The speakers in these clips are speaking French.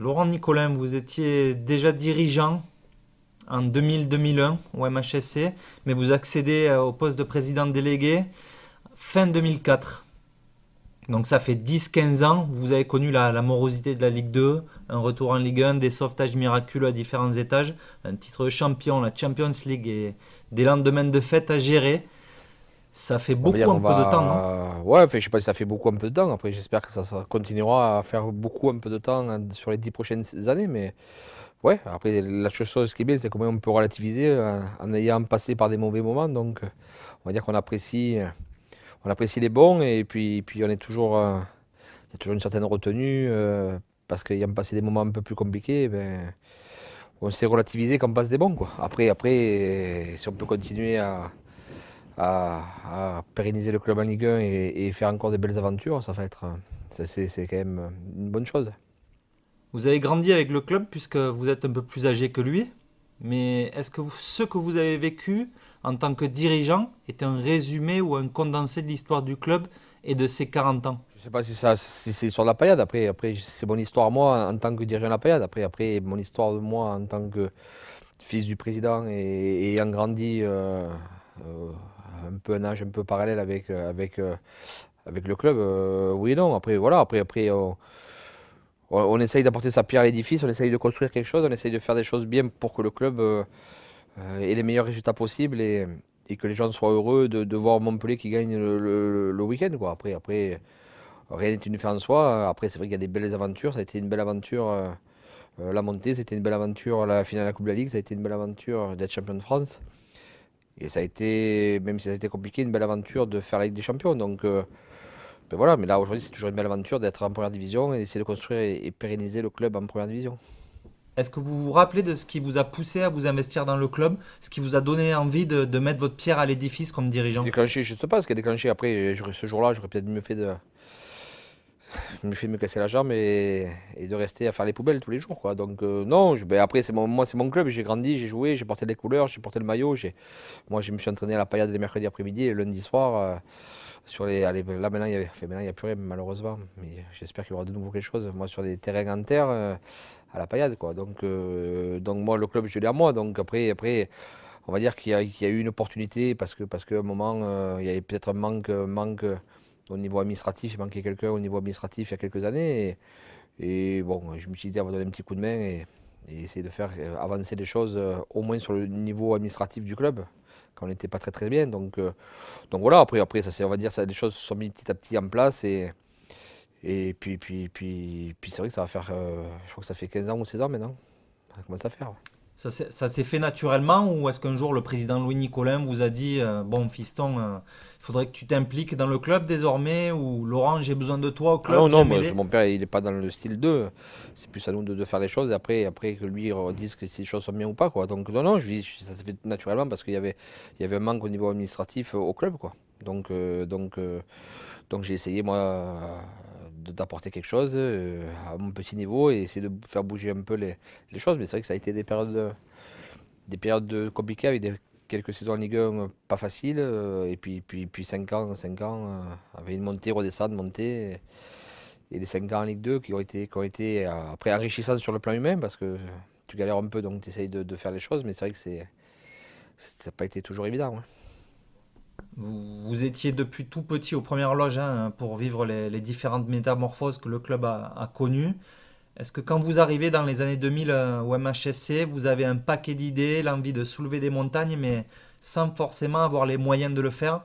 Laurent Nicolin, vous étiez déjà dirigeant en 2000-2001 au MHSC, mais vous accédez euh, au poste de président délégué fin 2004. Donc ça fait 10-15 ans, vous avez connu la, la, morosité de la Ligue 2, un retour en Ligue 1, des sauvetages miraculeux à différents étages, un titre de champion, la Champions League et des lendemains de fête à gérer. Ça fait beaucoup un peu de temps, non Ouais, je je sais pas si ça fait beaucoup un peu de temps. Après, j'espère que ça, continuera à faire beaucoup un peu de temps hein, sur les dix prochaines années. Mais ouais, après, la chose qui est bien, c'est comment on peut relativiser euh, en ayant passé par des mauvais moments. Donc, on va dire qu'on apprécie, euh, on apprécie les bons et puis, puis on est toujours, il euh, y a toujours une certaine retenue euh, parce qu'ayant passé des moments un peu plus compliqués, eh ben, on s'est relativisé on passe des bons. Quoi. Après, après, si on peut continuer à à, pérenniser le club en Ligue 1 et, faire encore des belles aventures, ça va être, euh, c'est quand même euh, une bonne chose. Vous avez grandi avec le club puisque vous êtes un peu plus âgé que lui, mais est-ce que ce que vous avez vécu en tant que dirigeant est un résumé ou un condensé de l'histoire du club et de ses 40 ans Je ne sais pas si, ça, si c'est l'histoire de la Payade. Après, après c'est mon histoire, moi, en tant que dirigeant de la Payade. Après, après, mon histoire de moi, en tant que fils du président et ayant grandi euh, un peu un âge un peu parallèle avec, euh, avec, euh, avec le club, euh, oui et non. Après, voilà, après, après on, essaye d'apporter sa pierre à l'édifice, on essaye de construire quelque chose, on essaye de faire des choses bien pour que le club ait les meilleurs résultats possibles et, que les gens soient heureux de, voir Montpellier qui gagne le, week-end. Quoi. Après, après, rien n'est une fin en soi. Après, c'est vrai qu'il y a des belles aventures, ça a été une belle aventure. la montée, c'était une belle aventure. La finale de la Coupe de la Ligue, ça a été une belle aventure d'être champion de France. Et ça a été, même si ça a été compliqué, une belle aventure de faire la Ligue des Champions. Donc euh, ben voilà, mais là aujourd'hui c'est toujours une belle aventure d'être en première division et d'essayer de construire et, pérenniser le club en première division. Est-ce que vous vous rappelez de ce qui vous a poussé à vous investir dans le club Ce qui vous a donné envie de, de mettre votre pierre à l'édifice comme dirigeant Déclenché, je ne sais pas ce qui a déclenché. Après, ce jour-là, j'aurais peut-être mieux fait de, me fait me casser la jambe et, de rester à faire les poubelles tous les jours. Quoi. Donc euh, non, ben, après c'est mon, moi c'est mon club, j'ai grandi, j'ai joué, j'ai porté les couleurs, j'ai porté le maillot. Moi je me suis entraîné à la paillade les mercredis après-midi et lundi soir. Euh, sur les, là maintenant il n'y a plus rien malheureusement, mais j'espère qu'il y aura de nouveau quelque chose. Moi sur les terrains en terre, euh, à la paillade. Quoi. Donc, donc moi le club je l'ai à moi. Donc après, après on va dire qu'il y, a eu une opportunité parce que parce qu'à un moment il y avait peut-être un manque au niveau administratif, il manquait quelqu'un au niveau administratif il y a quelques années. Et, bon, je me suis dit, donner un petit coup de main et, essayer de faire euh, avancer les choses, euh, au moins sur le niveau administratif du club, quand on n'était pas très très bien. Donc, euh, donc voilà, après, après ça, on va dire, ça, les choses se sont mises petit à petit en place. Et, et puis, puis, puis, puis c'est vrai que ça va faire, je crois que ça fait 15 ans ou 16 ans maintenant. Ça commence à faire. Ça, s'est fait naturellement ou est-ce qu'un jour le président Louis Nicolin vous a dit, bon fiston, faudrait que tu t'impliques dans le club désormais ou Laurent, j'ai besoin de toi au ah club. non, non, mon père, il n'est pas dans le style 2. C'est plus à nous de, faire les choses et après, après que lui euh, dise que ces choses sont bien ou pas. Quoi. Donc, non, non, je ça se fait naturellement parce qu'il y avait, il y avait un manque au niveau administratif euh, au club. Quoi. Donc, euh, donc, donc j'ai essayé, moi. d'apporter quelque chose à mon petit niveau et essayer de faire bouger un peu les, les choses. Mais c'est vrai que ça a été des périodes, des périodes compliquées avec des quelques saisons en Ligue 1 euh, pas faciles, euh, et puis, puis, puis 5 ans, 5 ans, euh, avec une montée, redescente, montée. Et les 5 ans en Ligue 2 qui ont été, qui été après enrichissants sur le plan humain, parce que tu galères un peu, donc tu essayes de, faire les choses, mais c'est vrai que ça n'a pas été toujours évident. Hein. Vous, étiez depuis tout petit aux premières loges hein, pour vivre les, différentes métamorphoses que le club a, a connues. Est-ce que quand vous arrivez dans les années 2000 euh, au MHSC, vous avez un paquet d'idées, l'envie de soulever des montagnes, mais sans forcément avoir les moyens de le faire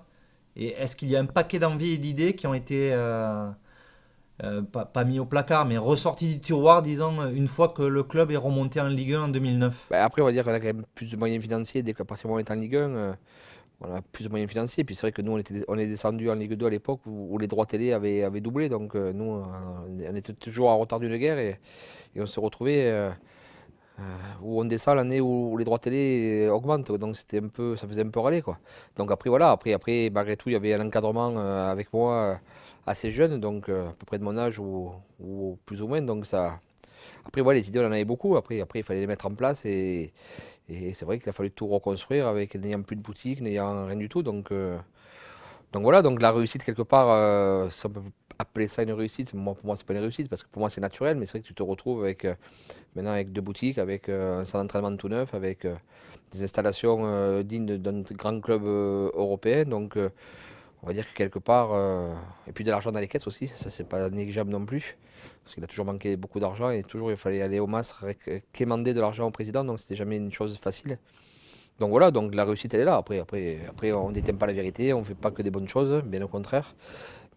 Et est-ce qu'il y a un paquet d'envies et d'idées qui ont été, euh, euh, pas, mis au placard, mais ressortis du tiroir, disons, une fois que le club est remonté en Ligue 1 en 2009 bah, Après, on va dire qu'on a quand même plus de moyens financiers dès qu'à partir est en Ligue 1 on a plus de moyens financiers. Puis c'est vrai que nous, on, on est descendu en Ligue 2 à l'époque où, les droits télé avaient, doublé. Donc euh, nous, on était toujours en retard d'une guerre et, et, on se retrouvait euh, euh, où on descend l'année où les droits télé augmentent. Donc c'était un peu, ça faisait un peu râler. Quoi. Donc après, voilà, après, après, malgré tout, il y avait un encadrement avec moi assez jeune, donc à peu près de mon âge ou, plus ou moins. Donc ça. Après, voilà, les idées, on en avait beaucoup. Après, après, il fallait les mettre en place et et c'est vrai qu'il a fallu tout reconstruire avec n'ayant plus de boutique, n'ayant rien du tout. Donc, euh, donc voilà, donc la réussite quelque part, si euh, on peut appeler ça une réussite, moi, pour moi c'est pas une réussite parce que pour moi c'est naturel, mais c'est vrai que tu te retrouves avec euh, maintenant avec deux boutiques, avec un salon d'entraînement tout neuf, avec des installations dignes d'un grand club européen. Donc on va dire que quelque part, et puis de l'argent dans les caisses aussi, ça c'est pas négligeable non plus parce qu'il a toujours manqué beaucoup d'argent et toujours il fallait aller au masque, quémander de l'argent au président, donc c'était jamais une chose facile. Donc voilà, donc la réussite elle est là. Après, après, après on ne pas la vérité, on ne fait pas que des bonnes choses, bien au contraire.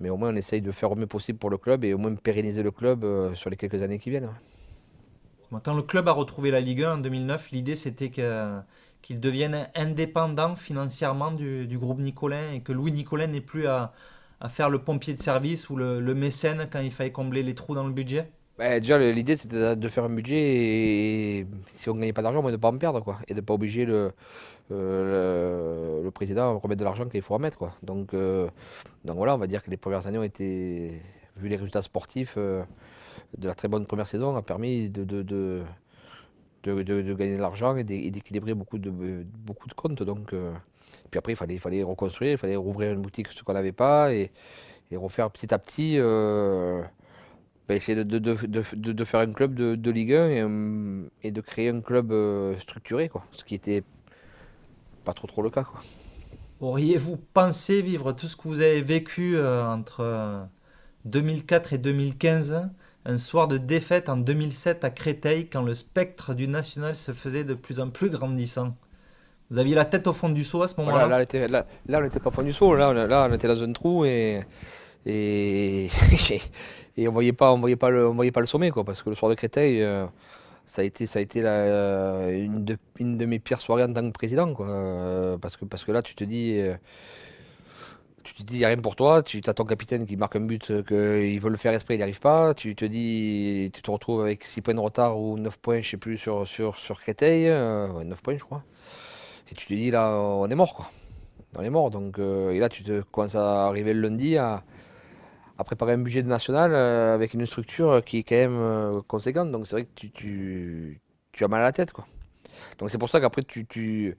Mais au moins on essaye de faire au mieux possible pour le club et au moins pérenniser le club euh, sur les quelques années qui viennent. Quand le club a retrouvé la Ligue 1 en 2009, l'idée c'était que qu'il indépendant indépendant financièrement du, groupe Nicolin et que Louis Nicolin n'est plus à, à faire le pompier de service ou le, mécène quand il fallait combler les trous dans le budget bah, déjà, l'idée, c'était de faire un budget et, si on ne gagnait pas d'argent, on ne de ne pas en perdre. Quoi, et de ne pas obliger euh, le, le, président à remettre de l'argent qu'il faut remettre. Quoi. Donc, euh, donc voilà, on va dire que les premières années ont été, vu les résultats sportifs euh, de la très bonne première saison, a permis de de, gagner de l'argent et d'équilibrer beaucoup de, euh, beaucoup de comptes. Donc, euh, puis après, il fallait, il fallait reconstruire, il fallait rouvrir une boutique, ce qu'on n'avait pas, et, refaire petit à petit, euh, ben, essayer de, faire un club de, Ligue 1 et, de créer un club structuré, quoi, ce qui était pas trop, trop le cas. Quoi. Auriez-vous pensé vivre tout ce que vous avez vécu entre 2004 et 2015 un soir de défaite en 2007 à Créteil quand le spectre du national se faisait de plus en plus grandissant. Vous aviez la tête au fond du saut à ce oh moment-là là, on n'était pas au fond du saut. là, on était dans un trou et, on voyait pas, on voyait pas le, sommet quoi, parce que le soir de Créteil, euh, ça a été, ça a été une, de, mes pires soirées en tant que président quoi, euh, parce que parce que là tu te dis euh, tu te dis, il n'y a rien pour toi, tu as ton capitaine qui marque un but euh, qu'il veut le faire exprès, il n'y arrive pas, tu te dis, tu te retrouves avec 6 points de retard ou 9 points, je ne sais plus, sur, sur, Créteil, 9 euh, points je crois, et tu te dis, là, on est mort, quoi. On est mort, donc, euh, et là, tu te commences à arriver le lundi à, à préparer un budget national avec une structure qui est quand même conséquente, donc c'est vrai que tu, tu, as mal à la tête, quoi. Donc c'est pour ça qu'après, tu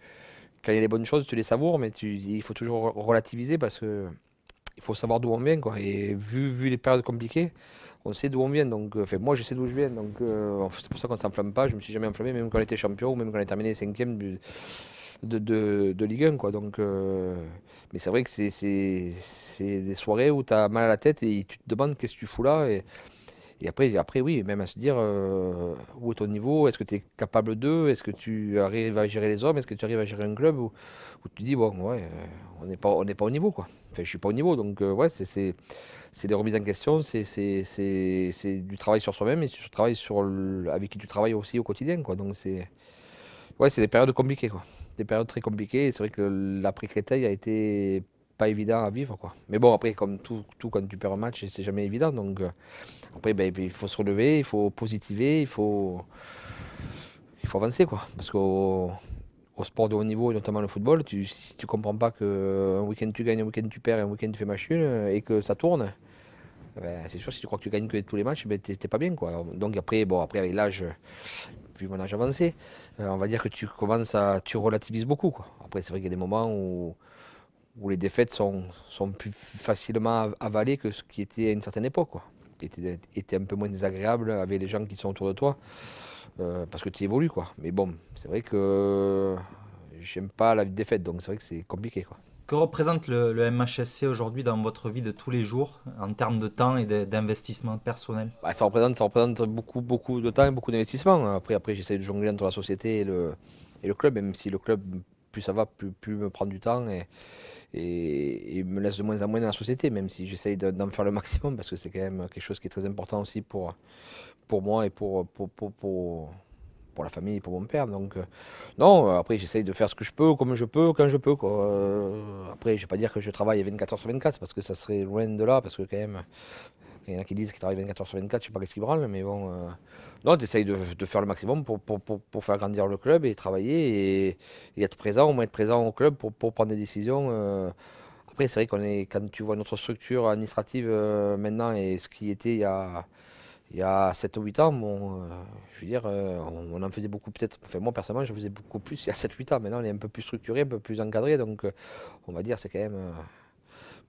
quand il y a des bonnes choses, tu les savoures, mais il faut toujours relativiser parce qu'il faut savoir d'où on vient. Et vu, les périodes compliquées, on sait d'où on vient. Donc, euh, moi, je sais d'où je viens. Donc, euh, c'est pour ça qu'on ne s'enflamme pas. Je ne me suis jamais enflammé, même quand on était champion ou même quand on a terminé cinquième de, Ligue 1. Donc, euh, mais c'est vrai que c'est des soirées où tu as mal à la tête et tu te demandes qu'est-ce que tu fous là. Et après, après oui, même à se dire euh, où est ton niveau, est-ce que tu es capable d'eux, est-ce que tu arrives à gérer les hommes, est-ce que tu arrives à gérer un club ou tu tu dis, bon, ouais, euh, on n'est pas, pas au niveau, quoi. Enfin, je suis pas au niveau, donc euh, ouais, c'est des remises en question, c'est du travail sur soi-même et du travail avec qui tu travailles aussi au quotidien, quoi. Donc c'est ouais, des périodes compliquées, quoi. Des périodes très compliquées. C'est vrai que l'après-Créteil a été pas évident à vivre. Quoi. Mais bon, après, comme tout, tout quand tu perds un match, c'est jamais évident. Donc, euh, après, ben, ben, il faut se relever, il faut positiver, il faut, il faut avancer. Quoi. Parce qu'au au sport de haut niveau, et notamment le football, tu, si tu comprends pas qu'un week-end tu gagnes, un week-end tu perds, un week-end tu fais machine euh, et que ça tourne, ben, c'est sûr, si tu crois que tu gagnes que tous les matchs, ben, t'es pas bien. Quoi. Donc, après, bon, après avec l'âge, vu mon âge avancé, euh, on va dire que tu commences à. Tu relativises beaucoup. Quoi. Après, c'est vrai qu'il y a des moments où où les défaites sont, sont plus facilement avalées que ce qui était à une certaine époque. Quoi. Était, était un peu moins désagréable avec les gens qui sont autour de toi euh, parce que tu évolues. Quoi. Mais bon, c'est vrai que j'aime pas la vie défaite, donc c'est vrai que c'est compliqué. Quoi. Que représente le, MHSC aujourd'hui dans votre vie de tous les jours en termes de temps et d'investissement personnel bah, ça, représente, ça représente beaucoup, beaucoup de temps et beaucoup d'investissement. Après, après j'essaie de jongler entre la société et le, et le club, même si le club, plus ça va, plus, plus me prend du temps. Et, et, me laisse de moins en moins dans la société, même si j'essaye d'en faire le maximum, parce que c'est quand même quelque chose qui est très important aussi pour, pour moi et pour, pour, la famille pour mon père. Donc, euh, non, euh, après, j'essaye de faire ce que je peux, comme je peux, quand je peux. Euh, après, je ne vais pas dire que je travaille 24 sur 24, parce que ça serait loin de là, parce que quand même, il y en a qui disent qu'ils travaillent 24 sur 24, je ne sais pas qu'est-ce qui branle, mais bon. Non, tu essaye de, faire le maximum pour, pour, faire grandir le club et travailler et, être présent, au moins être présent au club pour, prendre des décisions. Euh. après, c'est vrai qu'on est quand tu vois notre structure administrative euh, maintenant et ce qui était il y a, il y 7 ou 8 ans, bon, euh, je veux dire, on, en faisait beaucoup peut-être. Enfin, moi personnellement, je faisais beaucoup plus il y a 7 8 ans. Maintenant, on est un peu plus structuré, un peu plus encadré. Donc, on va dire, c'est quand même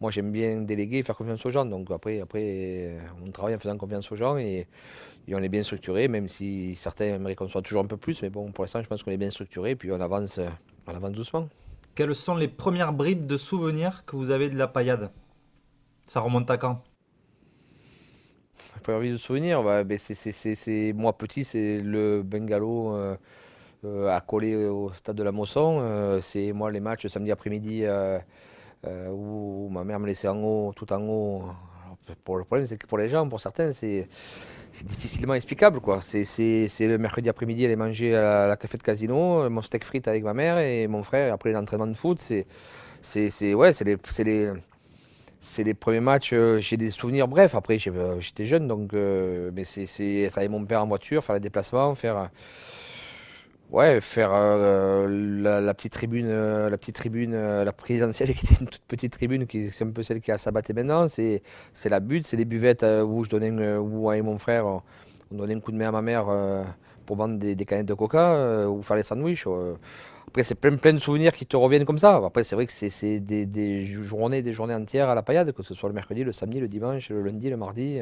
moi j'aime bien déléguer et faire confiance aux gens. Donc après, après on travaille en faisant confiance aux gens et et on est bien structuré, même si certains aimeraient qu'on soit toujours un peu plus. Mais bon, pour l'instant, je pense qu'on est bien structuré, puis on avance, on avance doucement. Quelles sont les premières bribes de souvenirs que vous avez de la paillade Ça remonte à quand première bribe de souvenirs, bah, ben, c'est moi petit, c'est le bungalow. à euh, euh, coller au stade de la Mosson. Euh, c'est moi les matchs samedi après-midi où, ma mère me laissait en haut, tout en haut, pour le problème, c'est que pour les gens, pour certains, c'est c'est difficilement explicable. quoi. C'est le mercredi après-midi, aller manger à la, café de casino, mon steak frites avec ma mère et mon frère, et après l'entraînement de foot. C'est ouais, les, les, les premiers matchs, euh, j'ai des souvenirs brefs. Après, euh, j'étais jeune, donc euh, mais c'est être avec mon père en voiture, faire les déplacements, faire. Ouais, faire euh, la, petite tribune, euh, la petite tribune, euh, la présidentielle qui était une toute petite tribune, qui c'est un peu celle qui a sabatté maintenant. C'est la butte, c'est les buvettes où je donnais, où et mon frère, on, donné donnait un coup de main à ma mère pour vendre des, canettes de coca ou faire les sandwichs. Après, c'est plein, plein de souvenirs qui te reviennent comme ça. Après, c'est vrai que c'est des, des, journées, des journées entières à la paillade, que ce soit le mercredi, le samedi, le dimanche, le lundi, le mardi.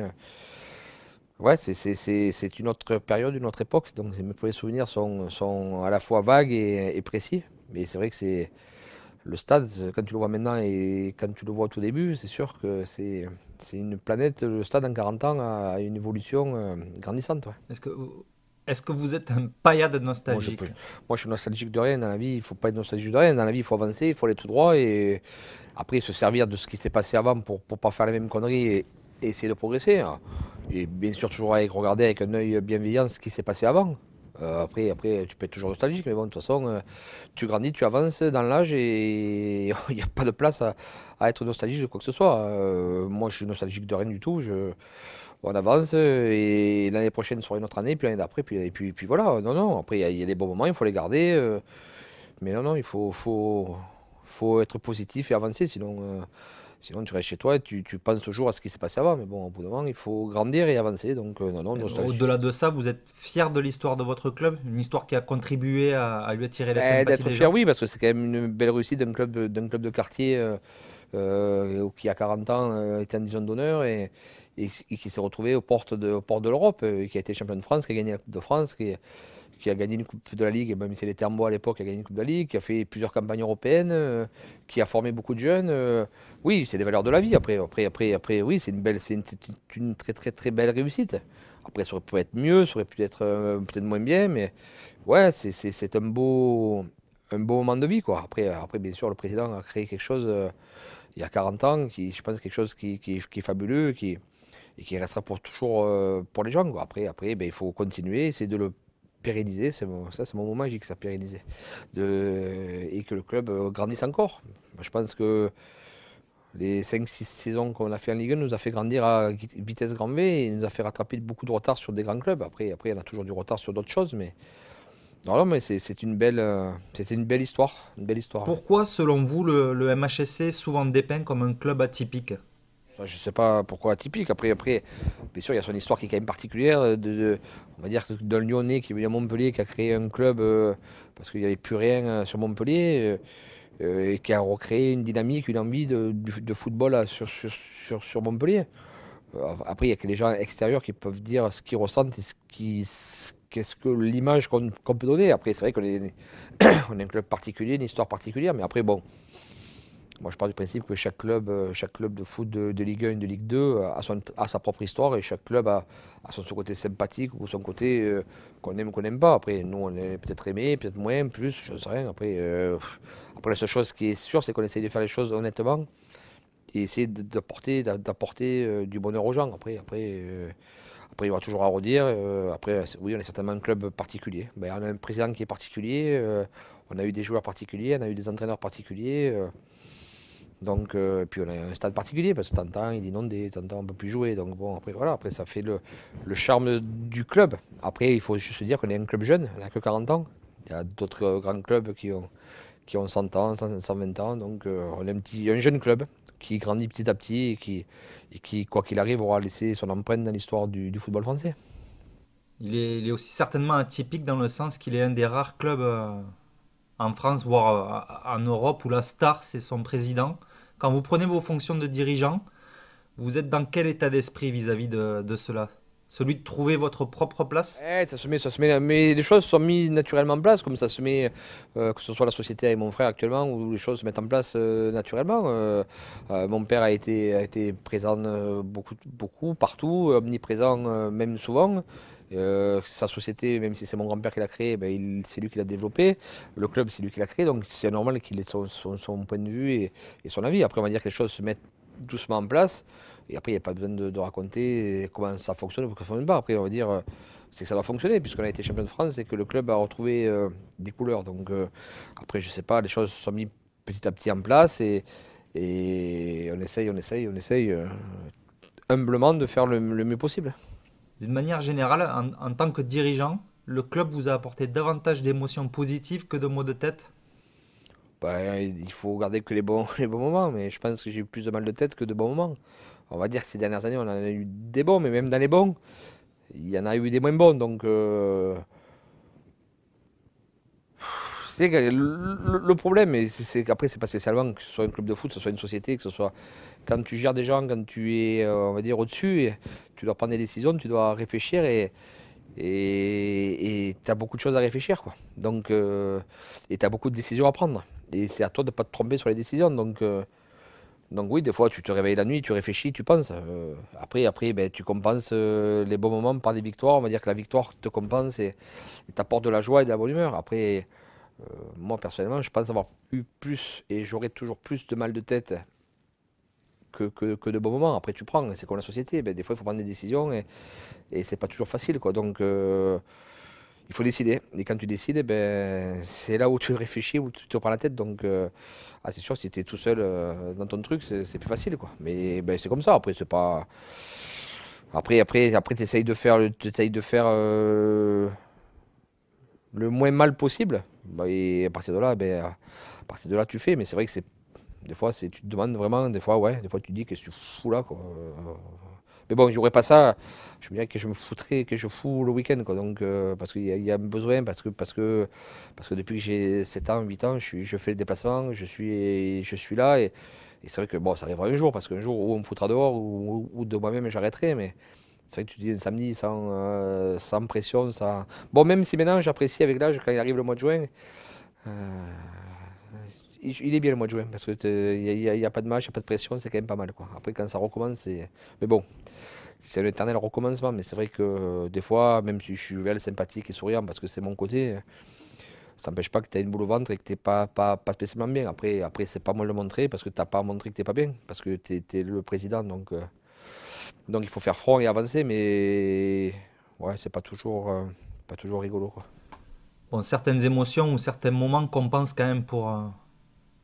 Ouais, c'est une autre période, une autre époque. Donc mes premiers souvenirs sont, sont à la fois vagues et, précis. Mais c'est vrai que c'est le stade, quand tu le vois maintenant et quand tu le vois au tout début, c'est sûr que c'est une planète. Le stade en 40 ans a une évolution euh, grandissante. Est-ce que, vous êtes un paillade nostalgique moi je, moi je, suis nostalgique de rien dans la vie. Il ne faut pas être nostalgique de rien. Dans la vie, il faut avancer, il faut aller tout droit. Et après, se servir de ce qui s'est passé avant pour ne pas faire les mêmes conneries et essayer de progresser. Hein. Et bien sûr, toujours avec, regarder avec un œil bienveillant ce qui s'est passé avant. Euh, après, après, tu peux être toujours nostalgique, mais bon, de toute façon, euh, tu grandis, tu avances dans l'âge et il n'y a pas de place à, être nostalgique de quoi que ce soit. Euh, moi, je suis nostalgique de rien du tout. Je... On avance et l'année prochaine sera une autre année, puis l'année d'après, puis, et puis, voilà. Non, non, après, il y, a des bons moments, il faut les garder. mais non, non, il faut, faut, faut être positif et avancer, sinon Sinon, tu restes chez toi et tu, tu penses toujours à ce qui s'est passé avant. Mais bon, au bout d'un moment, il faut grandir et avancer. Donc, euh, non, non, Au-delà de ça, vous êtes fier de l'histoire de votre club Une histoire qui a contribué à, lui attirer la eh, sympathie D'être fier, oui, parce que c'est quand même une belle réussite d'un club, d'un club de quartier euh, euh qui, a 40 ans, euh, était en division d'honneur et, et, qui s'est retrouvé aux portes de, de l'Europe, qui a été champion de France, qui a gagné la Coupe de France, qui qui a gagné une Coupe de la Ligue, et même si elle était en bois à l'époque, qui a gagné une Coupe de la Ligue, qui a fait plusieurs campagnes européennes, euh, qui a formé beaucoup de jeunes. Euh, oui, c'est des valeurs de la vie. Après, après, après, après oui, c'est une, belle, c'est une, très, très, très belle réussite. Après, ça aurait pu être mieux, ça aurait pu être euh, peut-être moins bien, mais ouais, c'est, un, beau, un beau moment de vie. Quoi. Après, après, bien sûr, le président a créé quelque chose il y a 40 ans, qui, je pense, quelque chose qui, qui, est fabuleux, qui et qui restera pour toujours pour les gens. Quoi. Après, après ben, il faut continuer, c'est de le pérenniser, c'est mon, ça c'est mon mot magique, ça pérenniser, de, et que le club euh, grandisse encore. Je pense que les 5-6 saisons qu'on a fait en Ligue 1 nous a fait grandir à vitesse grand V et nous a fait rattraper beaucoup de retard sur des grands clubs. Après, après en a toujours du retard sur d'autres choses, mais, non, mais c'est, une belle, euh, c'était une belle histoire, une belle histoire. Pourquoi, selon vous, le, le MHSC est souvent dépeint comme un club atypique je ne sais pas pourquoi atypique. Après, après, bien sûr, il y a son histoire qui est quand même particulière. Euh, de, on va dire d'un Lyonnais qui est venu à Montpellier, qui a créé un club euh, parce qu'il n'y avait plus rien euh, sur Montpellier, et qui a recréé une dynamique, une envie de, de football sur, sur, sur, Montpellier. Après, il y a que les gens extérieurs qui peuvent dire ce qu'ils ressentent et ce qu'est-ce que l'image qu'on, peut donner. Après, c'est vrai qu'on est, on est un club particulier, une histoire particulière, mais après, bon, moi, je pars du principe que chaque club, euh, chaque club de foot de, Ligue 1 de Ligue 2 euh, a, sa propre histoire et chaque club a, son, côté sympathique ou son côté euh, qu'on aime ou qu'on n'aime pas. Après, nous, on est peut-être aimé, peut-être moins, plus, je ne sais rien. Après, après, la seule chose qui est sûre, c'est qu'on essaie de faire les choses honnêtement et essayer d'apporter, d'apporter du bonheur aux gens. Après, après, après il y aura toujours à redire. après, oui, on est certainement un club particulier. Ben, on a un président qui est particulier. on a eu des joueurs particuliers, on a eu des entraîneurs particuliers. Donc, euh, et puis on a un stade particulier parce que tantôt il est inondé, tantôt on peut plus jouer. Donc bon, après voilà, après ça fait le, charme du club. Après, il faut juste se dire qu'on est un club jeune, on n'a que 40 ans. Il y a d'autres euh, grands clubs qui ont, qui ont 100 ans, 120 ans. Donc euh, on est un, petit, un jeune club qui grandit petit à petit et qui, et qui quoi qu'il arrive, aura laissé son empreinte dans l'histoire du, football français. il est, aussi certainement atypique dans le sens qu'il est un des rares clubs en France, voire en Europe, où la star, c'est son président. Quand vous prenez vos fonctions de dirigeant, vous êtes dans quel état d'esprit vis-à-vis de, cela celui de trouver votre propre place eh, ça se met, ça se met, mais les choses sont mises naturellement en place, comme ça se met, euh, que ce soit la société avec mon frère actuellement, où les choses se mettent en place euh, naturellement. Euh, mon père a été, été présent beaucoup, beaucoup, partout, omniprésent même souvent. Euh, sa société, même si c'est mon grand-père qui l'a créé, ben, c'est lui qui l'a développé. Le club, c'est lui qui l'a créé. Donc c'est normal qu'il ait son, point de vue et, son avis. Après, on va dire que les choses se mettent doucement en place. Et après, il n'y a pas besoin de, raconter comment ça fonctionne ou que ça ne fonctionne pas. Après, on va dire, euh, c'est que ça doit fonctionner, puisqu'on a été champion de France et que le club a retrouvé euh, des couleurs. Donc après, je ne sais pas, les choses se sont mises petit à petit en place et, on essaye, on essaye, on essaye humblement de faire le mieux possible. D'une manière générale, en, tant que dirigeant, le club vous a apporté davantage d'émotions positives que de maux de tête bah, Il faut garder que les bons, les bons moments, mais je pense que j'ai eu plus de mal de tête que de bons moments. On va dire que ces dernières années, on en a eu des bons, mais même dans les bons, il y en a eu des moins bons. Donc. Euh, le, problème, c'est qu'après, c'est pas spécialement que ce soit un club de foot, que ce soit une société, que ce soit quand tu gères des gens, quand tu es, euh, on va dire, au-dessus, tu dois prendre des décisions, tu dois réfléchir et et tu as beaucoup de choses à réfléchir. Quoi. Donc, euh, et tu as beaucoup de décisions à prendre. Et c'est à toi de ne pas te tromper sur les décisions. Euh, donc, oui, des fois, tu te réveilles la nuit, tu réfléchis, tu penses. après, après ben, tu compenses les bons moments par des victoires. On va dire que la victoire te compense et t'apporte de la joie et de la bonne humeur. Après, euh, moi personnellement, je pense avoir eu plus et j'aurai toujours plus de mal de tête que, de bons moments. Après, tu prends, c'est comme la société. Ben, des fois, il faut prendre des décisions et, et c'est pas toujours facile. Quoi. Donc, euh, il faut décider. Et quand tu décides, ben, c'est là où tu réfléchis, où tu te prends la tête. Donc, euh, ah, c'est sûr, si tu es tout seul dans ton truc, c'est plus facile. Quoi. Mais ben, c'est comme ça. Après, c'est pas. Après, après, après tu essaies de faire, essayes de faire le moins mal possible. Bah, et à partir de là, ben, à partir de là, tu fais. Mais c'est vrai que c'est des fois, c'est tu te demandes vraiment, des fois, ouais, des fois, tu te dis qu'est-ce que tu fous là, quoi. Euh. Mais bon, j'aurais pas ça, je me dirais que je me foutrais, que je fous le week-end, quoi. Donc, euh, parce qu'il y, a besoin, parce que, parce que, parce que depuis que j'ai 7 ans, 8 ans, je, fais le déplacement, je suis, je suis là. Et, c'est vrai que bon, ça arrivera un jour, parce qu'un jour, ou on me foutra dehors, ou, ou de moi-même, j'arrêterai. Mais, c'est vrai que tu dis un samedi sans, euh, sans pression. Ça... Bon, même si maintenant j'apprécie avec l'âge, quand il arrive le mois de juin, euh, il est bien le mois de juin parce qu'il n'y a, a, pas de match, il n'y a pas de pression, c'est quand même pas mal. Après, quand ça recommence, c'est. Mais bon, c'est un éternel recommencement. Mais c'est vrai que euh, des fois, même si je suis ouvert, sympathique et souriant parce que c'est mon côté ça n'empêche pas que tu as une boule au ventre et que tu n'es pas, spécialement bien. Après, après c'est pas moi le montrer parce que tu n'as pas montré que tu n'es pas bien, parce que tu es, le président. Donc, donc il faut faire front et avancer, mais ouais, c'est pas toujours, euh, pas toujours rigolo. Bon, certaines émotions ou certains moments compensent quand même pour, euh,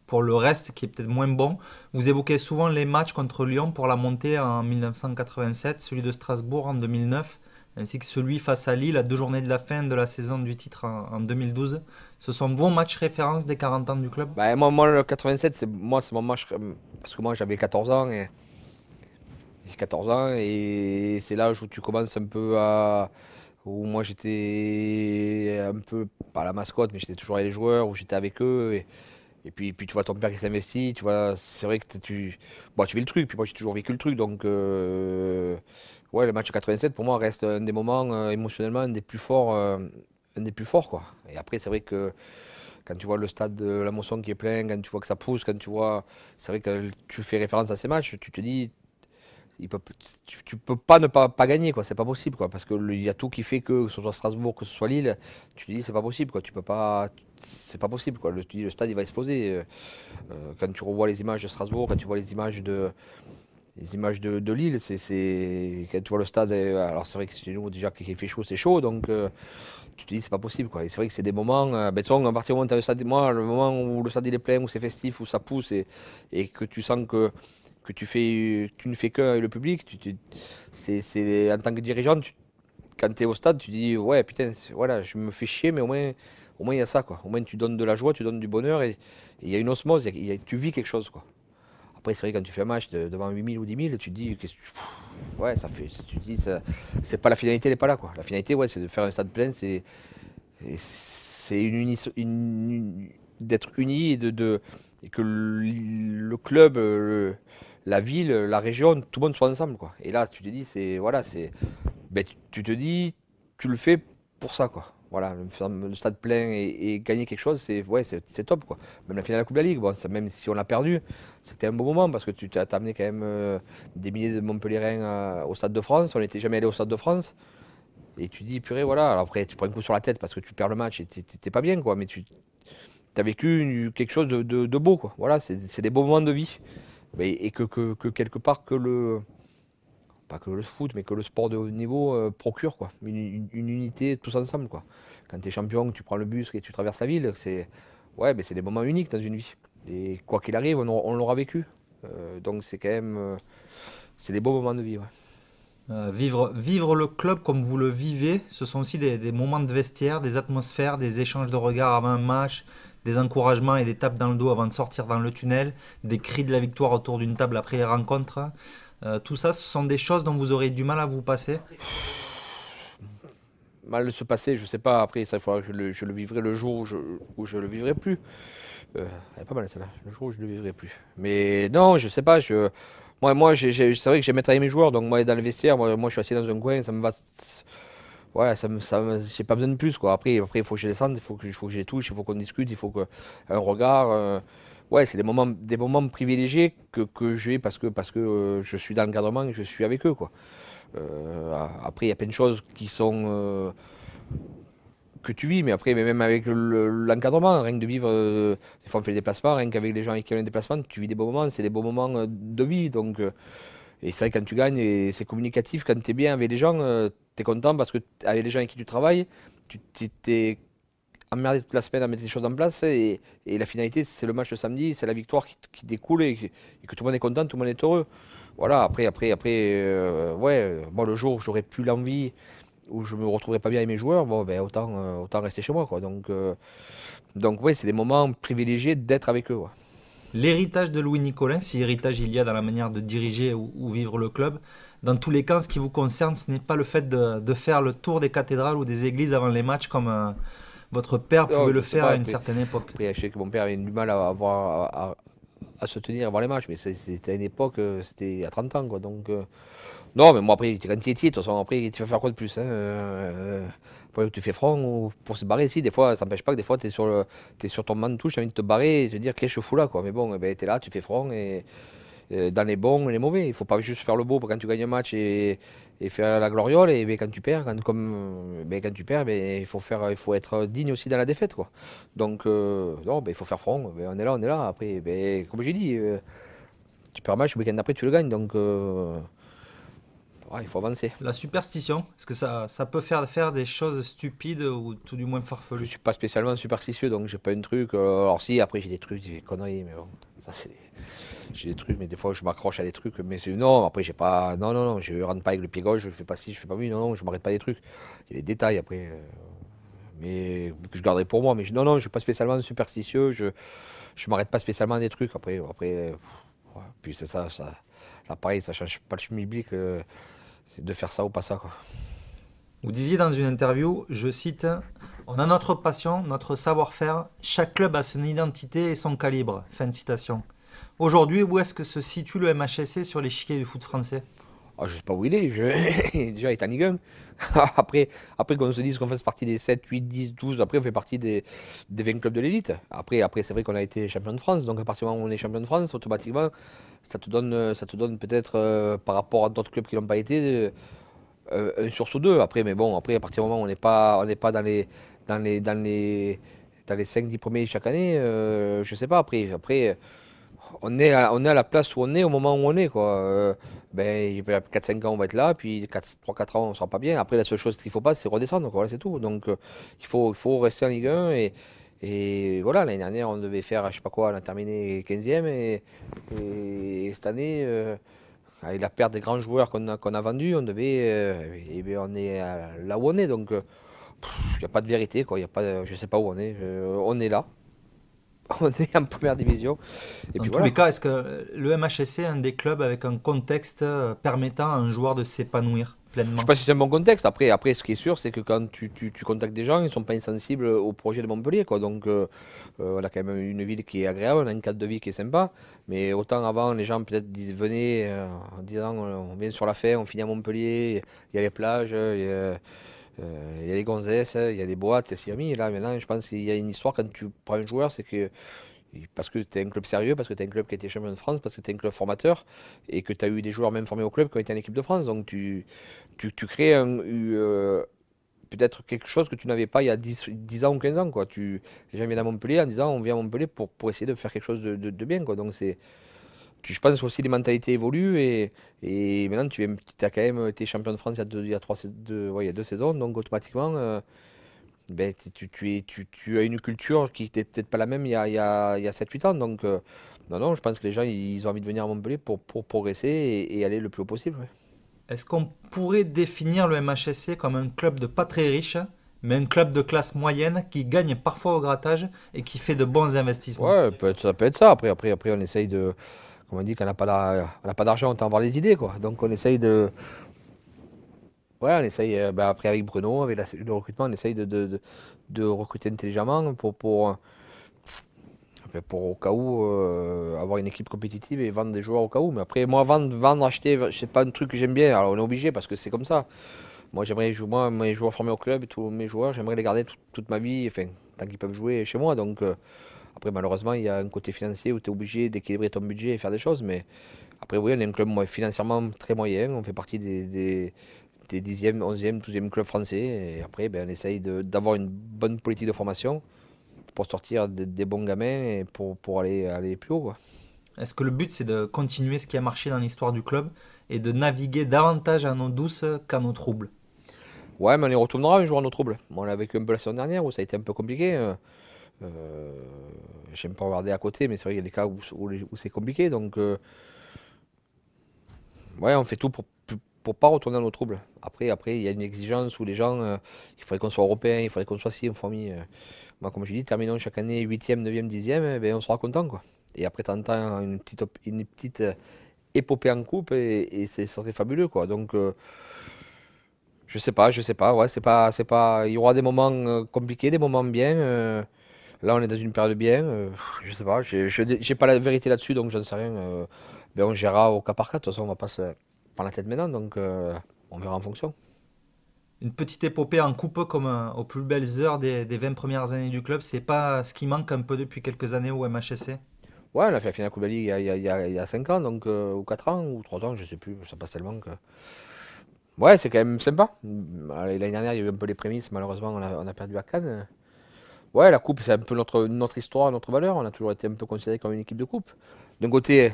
pour le reste qui est peut-être moins bon. Vous évoquez souvent les matchs contre Lyon pour la montée en 1987, celui de Strasbourg en 2009, ainsi que celui face à Lille à deux journées de la fin de la saison du titre en, 2012. Ce sont vos matchs références des 40 ans du club bah, moi, moi, le 87, c'est c'est mon match parce que moi j'avais 14 ans et 14 ans et c'est l'âge où tu commences un peu à où moi j'étais un peu pas la mascotte mais j'étais toujours avec les joueurs où j'étais avec eux et, et puis, puis tu vois ton père qui s'investit, tu vois, c'est vrai que tu, bon, tu vis le truc, puis moi j'ai toujours vécu le truc, donc ouais, le match 87 pour moi reste un des moments émotionnellement un des plus forts, un des plus forts quoi. Et après c'est vrai que quand tu vois le stade la Mosson qui est plein, quand tu vois que ça pousse, quand tu vois, c'est vrai que tu fais référence à ces matchs, tu te dis tu, peux pas ne pas, gagner, quoi. C'est pas possible, quoi. Parce qu'il y a tout qui fait que, que ce soit Strasbourg, que ce soit Lille, tu te dis, c'est pas possible, quoi. Tu peux pas. C'est pas possible, quoi. Le, tu dis, le stade, il va exploser. Euh, euh, quand tu revois les images de Strasbourg, quand tu vois les images de. Les images de, Lille, c'est. Quand tu vois le stade, euh, alors c'est vrai que c'est nous déjà qui fait chaud, c'est chaud, donc tu te dis c'est pas possible Et c'est vrai que c'est des moments. Ben, à partir du moment où le stade, moment où le stade est plein, où c'est festif, où ça pousse et que tu sens que que tu, fais, tu ne fais qu'un avec le public. c'est, en tant que dirigeant, quand tu es au stade, tu dis Ouais, putain, voilà, je me fais chier, mais au moins, au moins il y a ça. Quoi. Au moins, tu donnes de la joie, tu donnes du bonheur et il y a une osmose, tu vis quelque chose. Quoi. Après, c'est vrai, quand tu fais un match devant 8000 ou 10 000, tu te dis que, Ouais, ça fait. Tu dis, c'est pas la finalité, elle n'est pas là. Quoi. La finalité, ouais, c'est de faire un stade plein, c'est. C'est une, d'être uni et de, que le, club, la ville, la région, tout le monde soit ensemble. Quoi. Et là, tu te dis, c'est. Voilà, c'est. Ben, tu, te dis, tu le fais pour ça, quoi. Voilà, le, stade plein et, gagner quelque chose, c'est ouais, c'est top, quoi. Même la finale de la Coupe de la Ligue, bon, ça, même si on l'a perdu, c'était un beau moment parce que tu as amené quand même euh, des milliers de Montpellierens euh, au stade de France. On n'était jamais allé au stade de France. Et tu dis, purée, voilà. après, tu prends un coup sur la tête parce que tu perds le match et t'es pas bien, quoi. Mais tu as vécu quelque chose de, beau, quoi. Voilà, c'est des beaux moments de vie et que, quelque part que le pas que le foot mais que le sport de haut niveau euh, procure quoi une, unité tous ensemble quoi quand tu es champion tu prends le bus et tu traverses la ville c'est ouais mais c'est des moments uniques dans une vie et quoi qu'il arrive on, l'aura vécu euh, donc c'est quand même euh, c'est des beaux moments de vie vivre, vivre le club comme vous le vivez, ce sont aussi des, des moments de vestiaire, des atmosphères, des échanges de regards avant un match, des encouragements et des tapes dans le dos avant de sortir dans le tunnel, des cris de la victoire autour d'une table après les rencontres. Euh, tout ça, ce sont des choses dont vous aurez du mal à vous passer Mal de se passer, je sais pas. Après, ça, il je le, vivrai le jour où je, où le vivrai plus. Euh, elle pas mal celle-là. Le jour où je ne le vivrai plus. Mais non, je sais pas. Je, moi, moi c'est vrai que j'ai travailler mes joueurs. Donc, moi, dans le vestiaire, moi, moi, je suis assis dans un coin. Ça me va. Ouais, ça ça j'ai pas besoin de plus quoi. Après, après il faut que je descende, il faut que, il faut que je les touche, il faut qu'on discute, il faut que un regard. Euh, ouais, c'est des moments, des moments privilégiés que, que j'ai parce que parce que euh, je suis dans l'encadrement et je suis avec eux quoi. Euh, après, il y a plein de choses qui sont que tu vis, mais après, même avec l'encadrement, rien que de vivre, des fois on fait des déplacements, rien qu'avec les gens avec qui ont des déplacements, tu vis des bons moments, c'est des bons moments de vie. Donc, et c'est vrai, quand tu gagnes, c'est communicatif, quand tu es bien avec les gens, tu content parce que avec les gens avec qui tu travailles, tu t'es emmerdé toute la semaine à mettre des choses en place et, la finalité c'est le match de samedi, c'est la victoire qui, découle et que, tout le monde est content, tout le monde est heureux. Voilà, après, après, après, euh, ouais, moi le jour où j'aurais plus l'envie, où je me retrouverais pas bien avec mes joueurs, bon ben, autant, euh, autant rester chez moi quoi. Donc, euh, donc ouais, c'est des moments privilégiés d'être avec eux l'héritage de Louis Nicolin, si héritage il y a dans la manière de diriger ou, vivre le club, dans tous les cas, ce qui vous concerne, ce n'est pas le fait de, faire le tour des cathédrales ou des églises avant les matchs comme euh, votre père pouvait le faire à une certaine époque. je sais que mon père avait du mal à, avoir, à, se tenir avant les matchs, mais euh, c'était à une époque, c'était à 30 ans. Quoi, donc. Euh, non, mais moi, après, quand tu es de toute façon, après, tu vas faire quoi de plus hein, euh, tu fais front ou pour se barrer, si, des fois, ça n'empêche pas que des fois, tu es, sur sur ton manteau, tu as envie de te barrer et te dire, qu'est-ce que je fous là, quoi. Mais bon, eh ben, tu es là, tu fais front et euh, dans les bons et les mauvais. Il ne faut pas juste faire le beau quand tu gagnes un match et, faire la gloriole. Et eh ben, quand tu perds, quand, comme, eh ben, quand tu perds, ben, il, faut faire, il faut être digne aussi dans la défaite, quoi. Donc, euh, non, ben, il faut faire front. on est là, on est là. Après, ben, comme j'ai dit, tu perds un match, le week-end après, tu le gagnes. Donc, il faut avancer. La superstition, est-ce que ça, peut faire, faire des choses stupides ou tout du moins farfelues Je suis pas spécialement superstitieux, donc j'ai pas un truc. Euh, alors si, après j'ai des trucs, des conneries, mais bon, ça c'est... J'ai des trucs, mais des fois je m'accroche à des trucs, mais non, après j'ai pas... Non, non, non, je rentre pas avec le pied gauche, je fais pas si je fais pas Oui, non, non, je m'arrête pas des trucs. Il y a des détails après, euh, mais que je garderai pour moi, mais non, non, je suis pas spécialement superstitieux, je, je m'arrête pas spécialement des trucs, après, après... puis c'est ça, ça... pareil, ça change pas le chemin. C'est de faire ça ou pas ça. Quoi. Vous disiez dans une interview, je cite, On a notre passion, notre savoir-faire, chaque club a son identité et son calibre. Fin de citation. Aujourd'hui, où est-ce que se situe le MHSC sur l'échiquier du foot français je ah, je sais pas où il est, déjà il est à Ligue après, après qu'on se dise qu'on fasse partie des 7, 8, 10, 12, après on fait partie des, 20 clubs de l'élite. Après, après c'est vrai qu'on a été champion de France, donc à partir du moment où on est champion de France, automatiquement, ça te donne, ça te donne peut-être euh, par rapport à d'autres clubs qui n'ont pas été, euh, un sursaut deux. Après, mais bon, après à partir du moment où on n'est pas, on pas dans les, dans les, dans les, les 5-10 premiers chaque année, euh, je sais pas. Après, après on est, à, la place où on est au moment où on est. Quoi. Euh, ben, y ben, 4-5 ans, on va être là, puis 3-4 ans, on ne sera pas bien. Après, la seule chose qu'il ne faut pas, c'est redescendre. c'est tout. Donc, euh, il, faut, rester en Ligue 1. Et, voilà, l'année dernière, on devait faire, je sais pas quoi, on a terminé 15e. Et, cette année, euh, avec la perte des grands joueurs qu'on a, qu'on vendus, on devait. Eh ben, on est là où on est. Donc, il n'y a pas de vérité. Quoi. je ne sais pas où on est. on est là on est en première division. Et Dans tous les cas, est-ce que le MHSC est un des clubs avec un contexte euh, permettant à un joueur de s'épanouir pleinement Je ne sais pas si c'est un bon contexte. Après, après, ce qui est sûr, c'est que quand tu, tu, contactes des gens, ils ne sont pas insensibles au projet de Montpellier. Donc, euh, euh, voilà on a quand même une ville qui est agréable, on a une cadre de vie qui est sympa. Mais autant avant, les gens peut-être disent venez, en disant on vient sur la fin, on finit à Montpellier, il y a les plages. Euh, il y a des gonzesses, il y a des boîtes, il y a Là, maintenant, je pense qu'il y a une histoire quand tu prends un joueur, c'est que parce que tu es un club sérieux, parce que tu es un club qui a été champion de France, parce que tu es un club formateur, et que tu as eu des joueurs même formés au club qui ont été en équipe de France. Donc tu, tu, tu crées un, euh, peut-être quelque chose que tu n'avais pas il y a 10, ans ou 15 ans. Quoi. Tu, les gens viennent à Montpellier en disant on vient à Montpellier pour, pour essayer de faire quelque chose de, de, de bien. Quoi. Donc c'est, je pense aussi les mentalités évoluent et, et maintenant tu as quand même été champion de France il y a deux, il y a deux, il y a deux saisons, donc automatiquement, euh, ben, tu, es, tu, as une culture qui n'était peut-être pas la même il y a, 7-8 ans. Donc, euh, non, non, je pense que les gens, ils ont envie de venir à Montpellier pour, pour progresser et, aller le plus haut possible. Est-ce qu'on pourrait définir le MHSC comme un club de pas très riche, mais un club de classe moyenne qui gagne parfois au grattage et qui fait de bons investissements Ouais, ça peut être ça. Après, après, après on essaye de, comme on dit, qu'on n'a pas d'argent, on t'envoie les idées. Quoi. Donc on essaye de. Ouais, on essaye, euh, bah, après avec Bruno, avec le recrutement, on essaye de, recruter intelligemment pour, au cas où euh, avoir une équipe compétitive et vendre des joueurs au cas où. Mais après, moi, vendre, vendre acheter, c'est pas un truc que j'aime bien. Alors on est obligé parce que c'est comme ça. Moi, j'aimerais jouer moi, mes joueurs formés au club, tous mes joueurs, j'aimerais les garder toute ma vie, enfin, tant qu'ils peuvent jouer chez moi. Donc. Euh, après, malheureusement, il y a un côté financier où tu es obligé d'équilibrer ton budget et faire des choses. Mais après, oui, on est un club financièrement très moyen. On fait partie des, des, des 10e, 11e, 12e clubs français. Et après, ben, on essaye d'avoir une bonne politique de formation pour sortir des, bons gamins et pour, pour aller, aller plus haut. Est-ce que le but, c'est de continuer ce qui a marché dans l'histoire du club et de naviguer davantage à nos douce qu'à nos troubles Ouais, mais on y retournera un jour à nos troubles. On l'a vécu un peu la saison dernière où ça a été un peu compliqué. Euh. Euh, j'aime pas regarder à côté, mais c'est vrai qu'il y a des cas où, c'est compliqué. Donc, euh, ouais, on fait tout pour, pour pas retourner dans nos troubles. Après, après, il y a une exigence où les gens, euh, il faudrait qu'on soit européen, il faudrait qu'on soit si famille. moi, comme je dis, terminons chaque année 8e, 9e, 10e, on sera content. Quoi. Et après, tu entends une petite, une petite épopée en coupe et, c'est, ça fabuleux. Quoi. Donc, je sais pas, je sais pas. Ouais, c'est pas, c'est pas, il y aura des moments compliqués, des moments bien. Là, on est dans une période bien. je euh, je sais pas, j'ai pas la vérité là-dessus, donc je ne sais rien. Mais euh. ben, on gérera au cas par cas. De toute façon, on va pas se la tête maintenant, donc euh, on verra en fonction. Une petite épopée en coupe comme aux plus belles heures des, 20 premières années du club, c'est pas ce qui manque un peu depuis quelques années au MHSC Ouais, on a fait la finale de Ligue il y a, il 5 ans, donc, ou 4 ans, ou 3 ans, je ne sais plus, ça passe tellement que. Ouais, c'est quand même sympa. L'année dernière, il y a eu un peu les prémices, malheureusement, on a perdu à Cannes. Ouais, la coupe, c'est un peu notre, notre histoire, notre valeur. On a toujours été un peu considéré comme une équipe de coupe. D'un côté,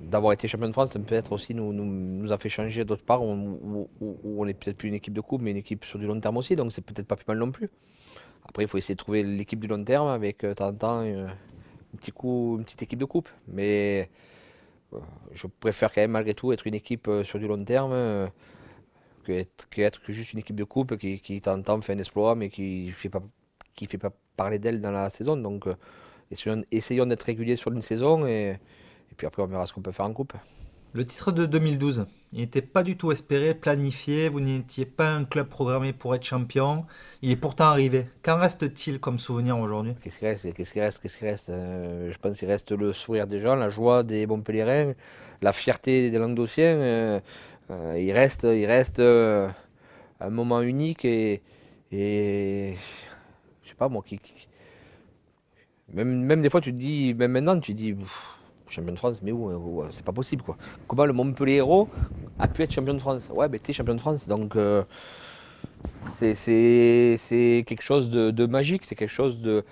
d'avoir été champion de France, ça peut-être aussi nous, nous, a fait changer d'autre part, où, on n'est peut-être plus une équipe de coupe, mais une équipe sur du long terme aussi, donc c'est peut-être pas plus mal non plus. Après, il faut essayer de trouver l'équipe du long terme avec, de euh, temps en temps, euh, un petit coup, une petite équipe de coupe. Mais euh, je préfère quand même, malgré tout, être une équipe sur du long terme qu'être que, juste une équipe de coupe qui, qui temps en temps fait un exploit, mais qui ne fait pas qui fait pas parler d'elle dans la saison. Donc euh, essayons, d'être réguliers sur une saison et, et, puis après on verra ce qu'on peut faire en coupe. Le titre de 2012, il n'était pas du tout espéré, planifié, vous n'étiez pas un club programmé pour être champion, il est pourtant arrivé. Qu'en reste-t-il comme souvenir aujourd'hui Qu'est-ce qui reste ce qui reste, euh, Je pense qu'il reste le sourire des gens, la joie des bons pèlerins, la fierté des Languedociens. Euh, il reste, il reste un moment unique et moi, qui. Même, même, des fois, tu te dis, même maintenant, tu te dis, champion de France, mais hein, où, C'est pas possible, quoi. Comment le Montpellier Héros a pu être champion de France Ouais, mais ben, t'es champion de France, donc. Euh, c'est c'est quelque chose de, magique, c'est quelque chose de.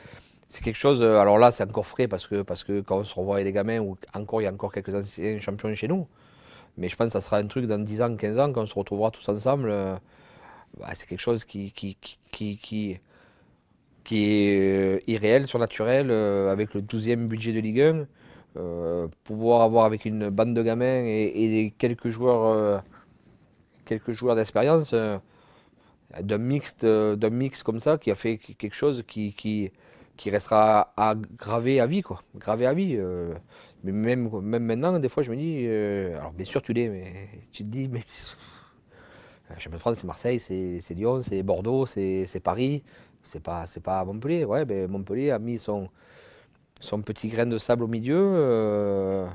C'est quelque chose. Euh, alors là, c'est encore frais parce que, parce que quand on se revoit avec les gamins, ou encore, il y a encore quelques anciens champions chez nous. Mais je pense que ça sera un truc dans 10 ans, 15 ans, quand on se retrouvera tous ensemble. Euh, bah, c'est quelque chose qui qui est euh, irréel, surnaturel, euh, avec le 12e budget de Ligue 1. Euh, pouvoir avoir avec une bande de gamins et, quelques joueurs, joueurs d'expérience, d'un mix, mix comme ça qui a fait quelque chose qui, qui, restera à, gravé à vie quoi, gravé à vie. mais même, même maintenant, des fois, je me dis, alors bien sûr tu l'es, mais tu te dis, mais Championnat de France, c'est Marseille, c'est Lyon, c'est Bordeaux, c'est Paris, c'est pas, c'est pas Montpellier. Ouais, mais Montpellier a mis son, son petit grain de sable au milieu euh,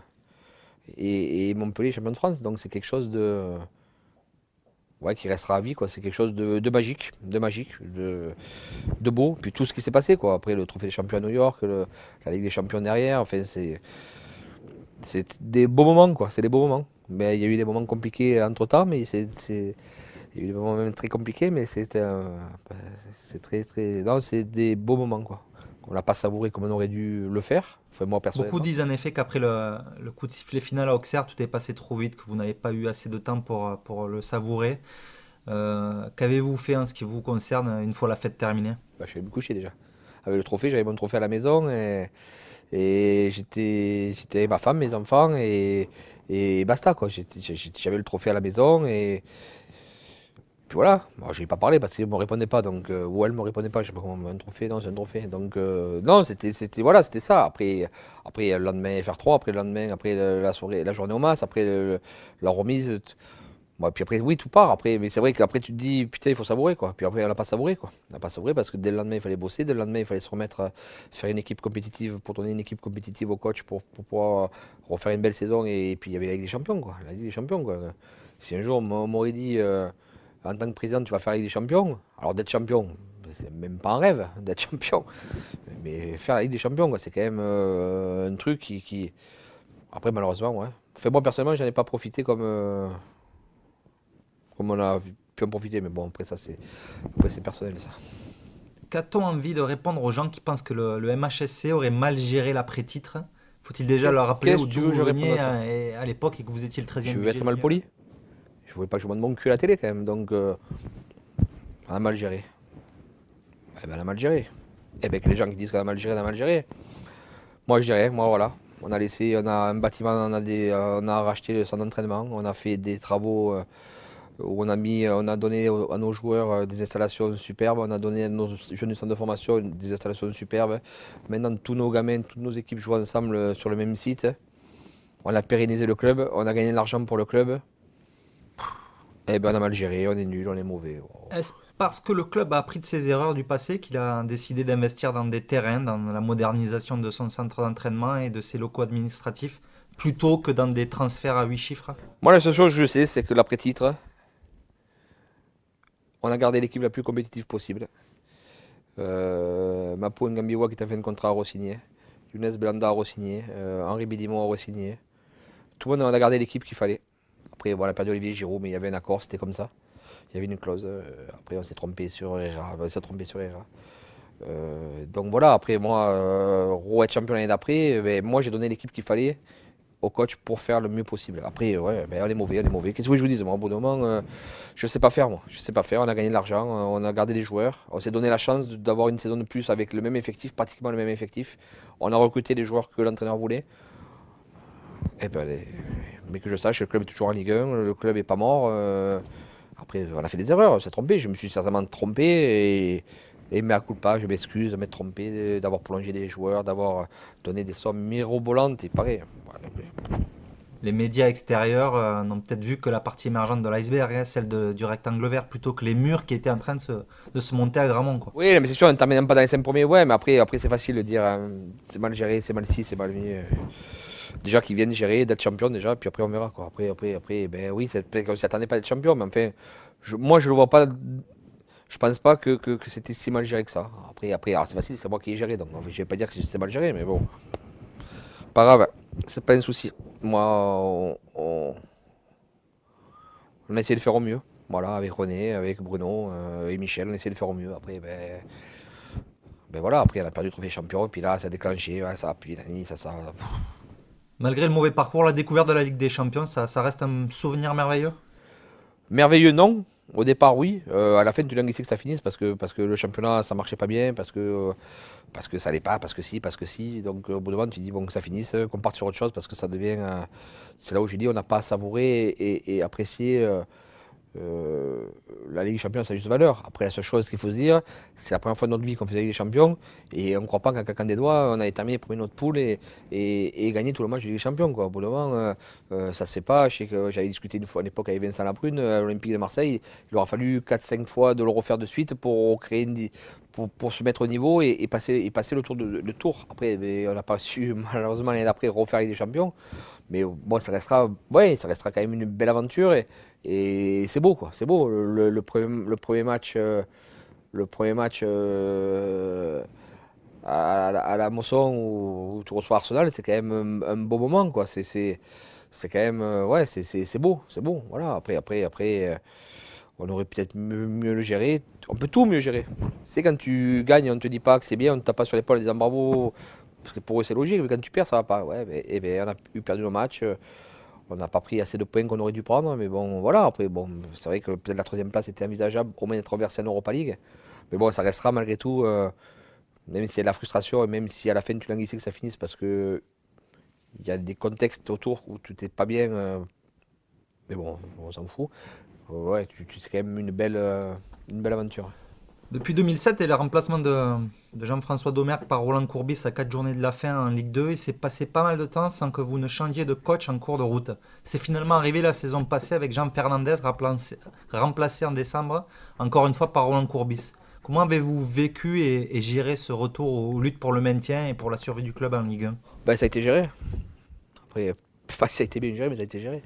et, Montpellier Montpellier champion de France. Donc c'est quelque chose de ouais, qui restera à vie. Quoi. C'est quelque chose de, magique, de magique, de, de beau. Puis tout ce qui s'est passé. Quoi. Après le trophée des champions à New York, la Ligue des champions derrière. Enfin, c'est, c'est des beaux moments. Quoi. C'est des beaux moments. Mais il y a eu des moments compliqués entre temps, mais c'est eu des moments très compliqués, mais bah, c'est très, très. Non, c'est des beaux moments, quoi. On l'a pas savouré comme on aurait dû le faire. moi, Beaucoup disent en effet qu'après le, coup de sifflet final à Auxerre, tout est passé trop vite, que vous n'avez pas eu assez de temps pour, le savourer. Euh, qu'avez-vous fait en ce qui vous concerne une fois la fête terminée bah, Je suis allé me coucher déjà. Avec le trophée, j'avais mon trophée à la maison et, j'étais avec ma femme, mes enfants et, basta. J'avais le trophée à la maison et, voilà, moi je n'ai pas parlé parce qu'il ne me répondait pas, donc, euh, ou elle ne me répondait pas, je ne sais pas comment, un trophée, non, c'est un trophée. Donc, euh, non, c'était, voilà, ça. Après, après le lendemain FR3, après le lendemain, après la, soirée, la journée au masse, après la remise. puis après, oui, tout part. Après, mais c'est vrai qu'après, tu te dis, putain, il faut savourer, quoi. Puis après, on n'a pas savouré, quoi. On n'a pas savouré parce que dès le lendemain, il fallait bosser. Dès le lendemain, il fallait se remettre euh, faire une équipe compétitive pour donner une équipe compétitive au coach pour, pouvoir refaire une belle saison. Et, puis, il y avait la Ligue des Champions, quoi. La des Champions, Si un jour, on m'aurait dit en tant que président, tu vas faire la Ligue des Champions. Alors d'être champion, c'est même pas un rêve hein, d'être champion. Mais faire la Ligue des Champions, c'est quand même euh, un truc qui, Après, malheureusement, moi, moi, personnellement, n'en ai pas profité comme. Euh, comme on a pu en profiter. Mais bon, après, ça, c'est personnel, ça. Qu'a-t-on envie de répondre aux gens qui pensent que le, le MHSC aurait mal géré l'après-titre Faut-il déjà leur rappeler où vous veniez à, à l'époque et que vous étiez le 13e Je vais être mal poli. Je voulais pas que je monte mon cul à la télé quand même. Donc, euh, on a mal géré. Eh ben, on a mal géré. Et eh ben, les gens qui disent qu'on a mal géré, on a mal géré. Moi, je dirais, moi, voilà. On a laissé, on a un bâtiment, on a, on a racheté le centre d'entraînement, on a fait des travaux euh, où on a, mis, on a donné à nos joueurs euh, des installations superbes, on a donné à nos jeunes du centre de formation des installations superbes. Maintenant, tous nos gamins, toutes nos équipes jouent ensemble sur le même site. On a pérennisé le club, on a gagné de l'argent pour le club. Eh ben, on a mal géré, on est nul, on est mauvais. Oh. Est-ce parce que le club a appris de ses erreurs du passé qu'il a décidé d'investir dans des terrains, dans la modernisation de son centre d'entraînement et de ses locaux administratifs, plutôt que dans des transferts à huit chiffres Moi, la seule chose que je sais, c'est que l'après-titre, on a gardé l'équipe la plus compétitive possible. Euh, Mapou Ngambiwa qui t'a fait un contrat a re Younes Blanda a re euh, Henri Bidimo a re Tout le monde a gardé l'équipe qu'il fallait. Après, voilà, on a perdu Olivier Giroud, mais il y avait un accord, c'était comme ça. Il y avait une clause. Euh, après, on s'est trompé sur Herrera. On s'est trompé sur Herrera. Euh, donc voilà, après moi, euh, être champion l'année d'après, moi j'ai donné l'équipe qu'il fallait au coach pour faire le mieux possible. Après, ben, on est mauvais, on est mauvais. Qu'est-ce que je vous dis Moi, au bout d'un moment, je euh, je sais pas faire, moi. Je sais pas faire. On a gagné de l'argent, on a gardé les joueurs, on s'est donné la chance d'avoir une saison de plus avec le même effectif, pratiquement le même effectif. On a recruté les joueurs que l'entraîneur voulait. Et eh ben, mais que je sache, le club est toujours en Ligue 1, le club n'est pas mort. Euh, après, on a fait des erreurs, on s'est trompé. Je me suis certainement trompé et, et mais à pas, je m'excuse de m'être trompé, d'avoir plongé des joueurs, d'avoir donné des sommes mirobolantes et pareil. Les médias extérieurs euh, n'ont peut-être vu que la partie émergente de l'iceberg, hein, celle du rectangle vert, plutôt que les murs qui étaient en train de se, monter à Gramont. Quoi. Oui, mais c'est sûr, on ne termine pas dans les 5 premiers, ouais, mais après, après c'est facile de dire hein, c'est mal géré, c'est mal ci, c'est mal mis. Euh déjà qu'ils viennent gérer, d'être champion déjà, puis après on verra. Quoi. Après, après, après, ben oui, c'est peut-être s'y attendait pas d'être champion, mais enfin, moi je le vois pas. Je pense pas que, c'était si mal géré que ça. Après, après ah, c'est facile, c'est moi qui ai géré, donc je vais pas dire que c'est mal géré, mais bon. Pas grave, c'est pas un souci. Moi, on, a essayé de faire au mieux. Voilà, avec René, avec Bruno euh, et Michel, on a essayé de faire au mieux. Après, ben, ben. voilà, après, on a perdu le trophée champion, et puis là, ça a déclenché, ça a ça, ça. Malgré le mauvais parcours, la découverte de la Ligue des Champions, ça, reste un souvenir merveilleux Merveilleux, non. Au départ, oui. Euh, à la fin, tu languissais que ça finisse parce que, parce que le championnat, ça marchait pas bien, parce que, euh, parce que ça n'allait pas, parce que si, parce que si. Donc, euh, au bout de moment, tu dis bon, que ça finisse, qu'on parte sur autre chose parce que ça devient. c'est là où j'ai dit on n'a pas savouré et, et apprécié euh, la Ligue des Champions a juste valeur. Après, la seule chose qu'il faut se dire, c'est la première fois de notre vie qu'on faisait la Ligue des Champions et on ne croit pas qu'en quelqu'un des doigts, on allait terminer premier notre poule et, et, gagner tout le match de Ligue des Champions. Quoi. Au bout moment, euh, euh, ça ne se fait pas. Je sais que j'avais discuté une fois à l'époque avec Vincent Laprune à l'Olympique de Marseille. Il aura fallu 4-5 fois de le refaire de suite pour créer pour, se mettre au niveau et, passer, le, tour de, tour. Après, on n'a pas su, malheureusement, l'année d'après, refaire Ligue des Champions. Mais bon, ça restera, ouais, ça restera quand même une belle aventure. Et c'est beau, quoi. C'est beau. Le, premier, match, le premier match euh, euh, à, la Mosson où, tu reçois Arsenal, c'est quand même un, beau moment, quoi. C'est quand même. Euh, ouais, c'est beau. C'est beau. Voilà. Après, après, après. on aurait peut-être mieux, le gérer. On peut tout mieux gérer. C'est quand tu gagnes, on ne te dit pas que c'est bien, on ne tape pas sur l'épaule en disant bravo, parce que pour eux c'est logique, mais quand tu perds, ça va pas. Ouais, et eh bien, on a eu perdu nos matchs on n'a pas pris assez de points qu'on aurait dû prendre, mais bon, voilà. Après, bon, c'est vrai que peut-être la troisième place était envisageable, au moins d'être versé en Europa League. Mais bon, ça restera malgré tout, euh, même s'il y a de la frustration et même si à la fin tu languissais que ça finisse parce que il y a des contextes autour où tu t'es pas bien. Euh. mais bon, on s'en fout. Ouais, tu, c'est quand même une belle, euh, une belle aventure. Depuis 2007 et le remplacement de, Jean-François Domergue par Roland Courbis à 4 journées de la fin en Ligue 2, il s'est passé pas mal de temps sans que vous ne changiez de coach en cours de route. C'est finalement arrivé la saison passée avec Jean Fernandez remplacé en décembre, encore une fois par Roland Courbis. Comment avez-vous vécu et, géré ce retour aux luttes pour le maintien et pour la survie du club en Ligue 1 bah, Ça a été géré. Après, pas ça a été bien géré, mais ça a été géré.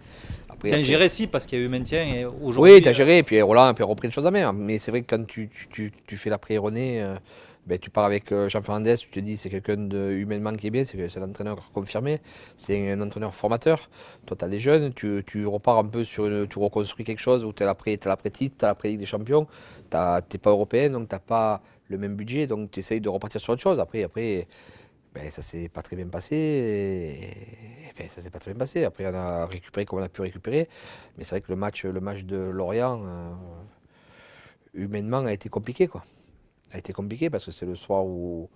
Tu as géré, si, parce qu'il y a eu maintien. Et aujourd'hui, oui, tu as euh, géré, et puis Roland puis repris une choses à mer. Mais c'est vrai que quand tu, tu, tu, fais l'après-René, euh, ben, tu pars avec euh, Jean Fernandez, tu te dis c'est quelqu'un de humainement qui est bien, c'est un entraîneur confirmé, c'est un entraîneur formateur. Toi, tu as des jeunes, tu, tu, repars un peu sur une, tu reconstruis quelque chose où tu as l'après-titre, tu as la ligue des Champions, tu n'es pas européen, donc tu pas le même budget, donc tu essayes de repartir sur autre chose. Après, après ben, ça s'est pas très bien passé. ben, ça s'est pas très bien passé. Après, on a récupéré comme on a pu récupérer. Mais c'est vrai que le match, le match de Lorient, euh, humainement, a été compliqué. Quoi. A été compliqué parce que c'est le soir où,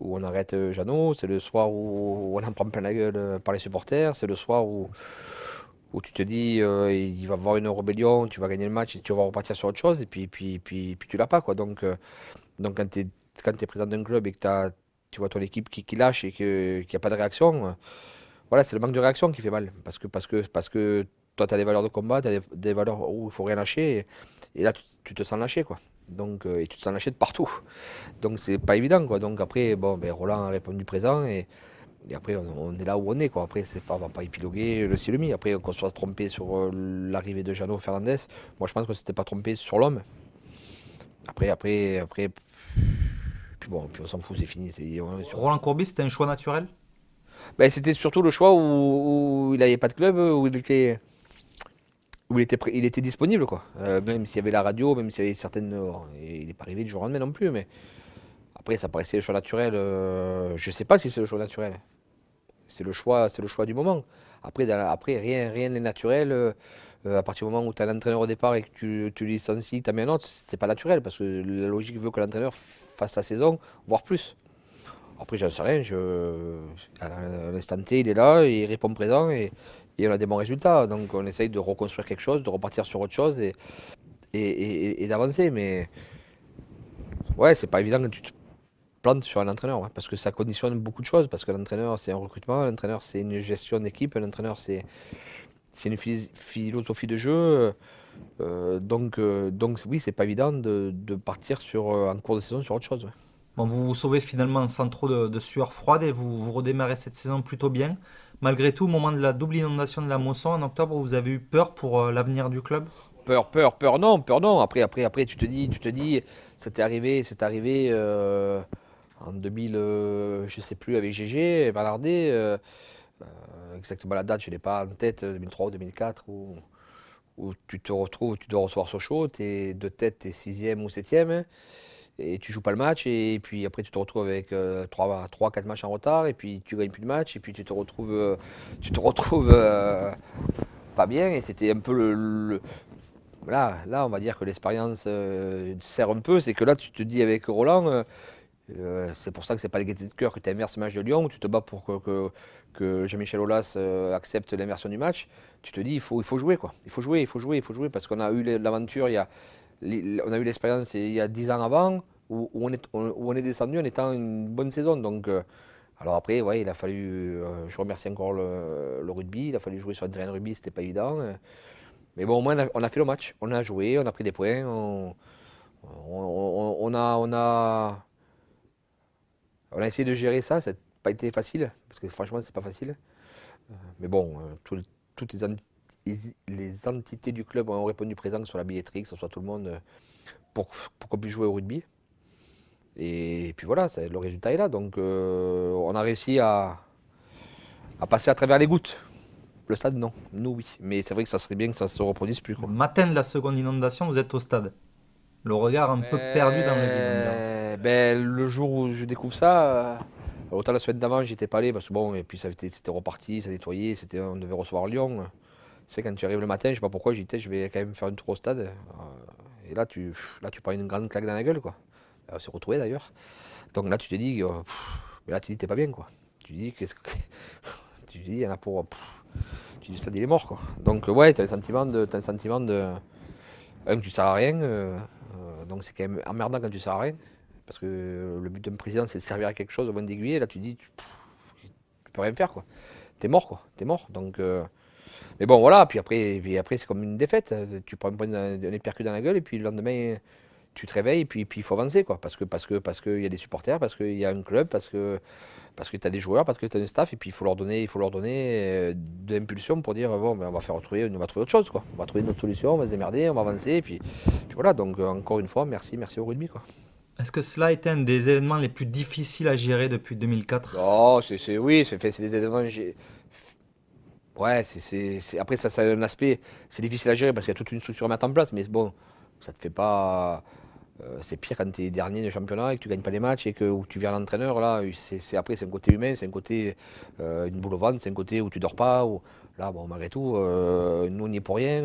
où on arrête euh, Jeannot, c'est le soir où on en prend plein la gueule euh, par les supporters, c'est le soir où, où tu te dis qu'il il va y avoir une rébellion, tu vas gagner le match, et tu vas repartir sur autre chose, et puis, puis, puis, puis tu l'as pas. Quoi. Donc, donc quand tu es, es, président d'un club et que tu as tu vois ton équipe qui, lâche et que, qu'il a pas de réaction, euh, voilà, c'est le manque de réaction qui fait mal. Parce que, parce que, parce que toi, tu as des valeurs de combat, tu as des, valeurs où il ne faut rien lâcher. Et, là, tu, te sens lâché, quoi. Donc, euh, et tu te sens lâché de partout. Donc, c'est pas évident, quoi. Donc, après, bon, ben, Roland a répondu présent. Et, et après, on, est là où on est, quoi. Après, c'est pas, va pas épiloguer le Silemi. Après, qu'on soit trompé sur euh, l'arrivée de Jano Fernandez, moi, je pense que s'était pas trompé sur l'homme. Après, après, après. Bon, puis on s'en fout, c'est fini. Roland Courbis, c'était un choix naturel ben, C'était surtout le choix où, il il avait pas de club, où il était, où il était, disponible. quoi. Euh, même s'il y avait la radio, même s'il y avait certaines. Oh, il n'est pas arrivé du jour au lendemain non plus. mais Après, ça paraissait le choix naturel. Euh, je ne sais pas si c'est le choix naturel. C'est le choix, c'est le choix du moment. Après, après rien n'est naturel. Euh, euh, à partir du moment où tu as l'entraîneur au départ et que tu, tu licencies, tu as mis un autre, c'est pas naturel parce que la logique veut que l'entraîneur fasse sa saison, voire plus. Après, j'en sais rien. Je... À l'instant T, il est là, il répond présent et, on a des bons résultats. Donc, on essaye de reconstruire quelque chose, de repartir sur autre chose et, d'avancer. Mais ouais, c'est pas évident que tu te plantes sur un entraîneur hein, parce que ça conditionne beaucoup de choses. Parce que l'entraîneur, c'est un recrutement, l'entraîneur, c'est une gestion d'équipe, l'entraîneur, c'est c'est une philosophie de jeu. Euh, donc, oui, euh, donc oui, c'est pas évident de, partir sur, euh, en cours de saison sur autre chose. vous vous sauvez finalement sans trop de, sueur froide et vous, redémarrez cette saison plutôt bien. Malgré tout, au moment de la double inondation de la Mosson en octobre, vous avez eu peur pour l'avenir du club Peur, peur, peur, non, peur, non. Après, après, après, tu te dis, tu te dis, c'était arrivé, c'est arrivé en 2000, je sais plus, avec GG, Ballardé. Euh, exactement la date, je ne l'ai pas en tête, 2003 ou 2004, où, tu te retrouves, tu dois recevoir Sochaux, tu es de tête, tu es sixième ou septième, et tu joues pas le match, et puis après tu te retrouves avec euh, trois, 3, 4 matchs en retard, et puis tu gagnes plus de match, et puis tu te retrouves, euh, tu te retrouves pas bien, et c'était un peu le, là, on va dire que l'expérience sert un peu. C'est que là, tu te dis avec Roland, euh, c'est pour ça que ce n'est pas les gaieté de cœur que tu inverses le match de Lyon, où tu te bats pour que, que, Jean-Michel Aulas euh, accepte l'inversion du match. Tu te dis, il faut, il faut jouer, quoi. Il faut jouer, il faut jouer, il faut jouer, parce qu'on a eu l'aventure, on a eu l'expérience il y a dix ans avant, où, on est, est descendu en étant une bonne saison. Donc, euh, alors après, ouais, il a fallu, je remercie encore le, rugby, il a fallu jouer sur un terrain de rugby, n'était pas évident. mais bon, au moins, on a, fait le match, on a joué, on a pris des points, on, on a. On a on a essayé de gérer ça, ça n'a pas été facile, parce que franchement, c'est pas facile. Euh, mais bon, euh, toutes les, entités du club ont répondu présent, que ce soit la billetterie, que ce soit tout le monde, euh, pour, qu'on puisse jouer au rugby. Et puis voilà, le résultat est là. Donc on a réussi à, passer à travers les gouttes. Le stade, non. Nous, oui. Mais c'est vrai que ça serait bien que ça se reproduise plus. matin de la seconde inondation, vous êtes au stade. Le regard un peu perdu dans le vide mais ben, le jour où je découvre ça, euh, autant la semaine d'avant, j'étais pas allé parce que bon, et puis ça c'était reparti, ça nettoyait, c'était, on devait recevoir Lyon. Tu quand tu arrives le matin, je sais pas pourquoi, j'étais je vais quand même faire une tour au stade. Euh, et là, tu, là, tu prends une grande claque dans la gueule, quoi. On euh, s'est d'ailleurs. Donc là, tu te dis, mais là, tu dis, t'es pas bien, quoi. Tu dis, qu'est-ce que. tu dis, il y en a pour. tu dis, le stade, il est mort, quoi. Donc, ouais, t'as un sentiment de. un sentiment de. Hein, que tu sers à rien. donc, c'est quand même emmerdant quand tu sers à rien. Parce que le but d'un président, c'est de servir à quelque chose, au moins d'aiguiller. Là, tu dis, tu, ne peux rien faire, quoi. es mort, quoi. T'es mort. Donc, euh, mais bon, voilà. Puis après, après c'est comme une défaite. Tu prends un, point dans la gueule, et puis le lendemain, tu te réveilles, et puis, puis il faut avancer, quoi. Parce que parce que parce qu'il y a des supporters, parce qu'il y a un club, parce que parce que tu as des joueurs, parce que tu as un staff, et puis il faut leur donner, il faut leur donner euh, de l'impulsion pour dire bon, ben, on va faire retrouver, on va trouver autre chose, quoi. On va trouver une autre solution, on va se démerder, on va avancer, et puis, puis voilà. Donc euh, encore une fois, merci, merci au rugby, quoi. Est-ce que cela a été un des événements les plus difficiles à gérer depuis 2004 Oh, c'est, oui, c'est, des événements. Ouais, c'est, après, ça, ça a un aspect. C'est difficile à gérer parce qu'il y a toute une structure à en place, mais bon, ça te fait pas. Euh, c'est pire quand tu es dernier de championnat et que tu gagnes pas les matchs et que tu viens l'entraîneur. Là, c'est, après, c'est un côté humain, c'est un côté euh, une boule au ventre, c'est un côté où tu dors pas. là, bon, malgré tout, euh, nous, on n'y est pour rien.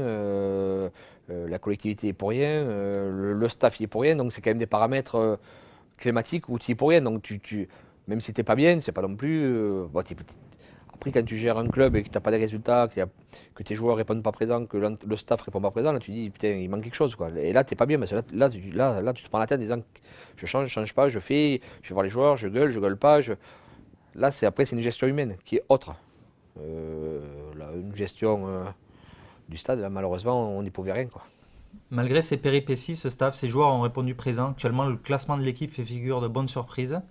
Euh, la collectivité est pour rien, euh, le, staff est pour rien, donc c'est quand même des paramètres euh, climatiques où tu es pour rien. Donc tu, tu même si t'es pas bien, c'est pas non plus. après, quand tu gères un club et que tu n'as pas de résultats, que, tes joueurs ne répondent pas présents, que le staff répond pas présent, là tu dis putain, il manque quelque chose quoi. Et là tu n'es pas bien, parce là, là, tu, là, tu te prends la tête en disant je change, je change pas, je fais, je vais voir les joueurs, je gueule, je gueule pas. Là c'est après c'est une gestion humaine qui est autre. une gestion stade. malheureusement, on n'y pouvait rien. Quoi. Malgré ces péripéties, ce staff, ces joueurs ont répondu présent. Actuellement, le classement de l'équipe fait figure de bonne surprise.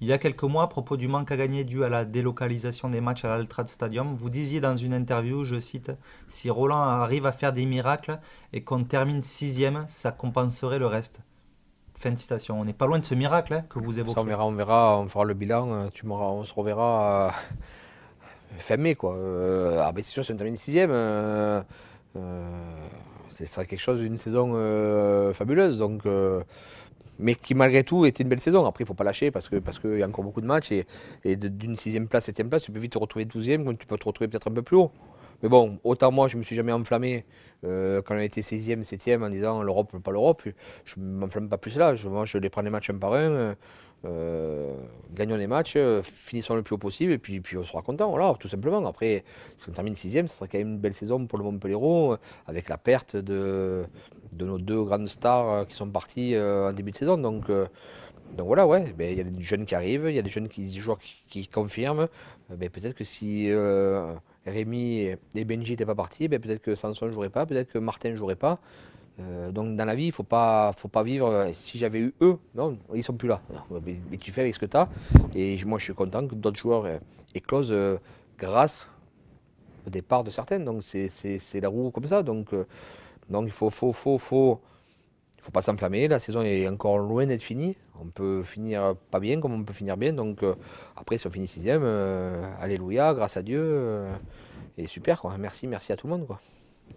Il y a quelques mois, à propos du manque à gagner dû à la délocalisation des matchs à l'Altrad Stadium, vous disiez dans une interview, je cite, Si Roland arrive à faire des miracles et qu'on termine sixième, ça compenserait le reste. Fin de citation. On n'est pas loin de ce miracle hein, que vous évoquez. on verra, on fera le bilan. Euh, tu on se reverra. Euh, fin quoi. Euh, ah, ben c'est sûr, si on termine sixième, euh, euh, ce serait quelque chose, d'une saison fabuleuse. Donc mais qui malgré tout était une belle saison. Après, il ne faut pas lâcher parce qu'il parce y a encore beaucoup de matchs et, d'une sixième place, septième place, tu peux vite te retrouver douzième, tu peux te retrouver peut-être un peu plus haut. Mais bon, autant moi, je ne me suis jamais enflammé quand on était 16e, 7e en disant l'Europe, pas l'Europe. Je ne m'enflamme pas plus là. Je, je les prends les matchs un par un. Euh, gagnons les matchs, euh, finissons le plus haut possible, et puis, on sera content, voilà, tout simplement. Après, si on termine sixième, ce sera quand même une belle saison pour le Montpellier, euh, avec la perte de, nos deux grandes stars qui sont partis en début de saison. Donc, voilà, ouais, ben, il y a des jeunes qui arrivent, il y a des jeunes qui, jouent, joueurs qui, confirment. Ben, peut-être que si Rémy Rémi et Benji n'étaient pas partis, ben, peut-être que Sanson ne jouerait pas, peut-être que Martin ne jouerait pas. Euh, donc dans la vie, il faut pas, faut pas vivre. Euh, si j'avais eu eux, non, ils sont plus là. mais, tu fais avec ce que tu as. Et moi, je suis content que d'autres joueurs euh, éclosent grâce au départ de certains. Donc c'est- la roue comme ça. Donc, il faut, faut, faut, faut, faut pas s'enflammer. La saison est encore loin d'être finie. On peut finir pas bien comme on peut finir bien. Donc après, si on finit sixième, alléluia, grâce à Dieu. et super Merci, merci à tout le monde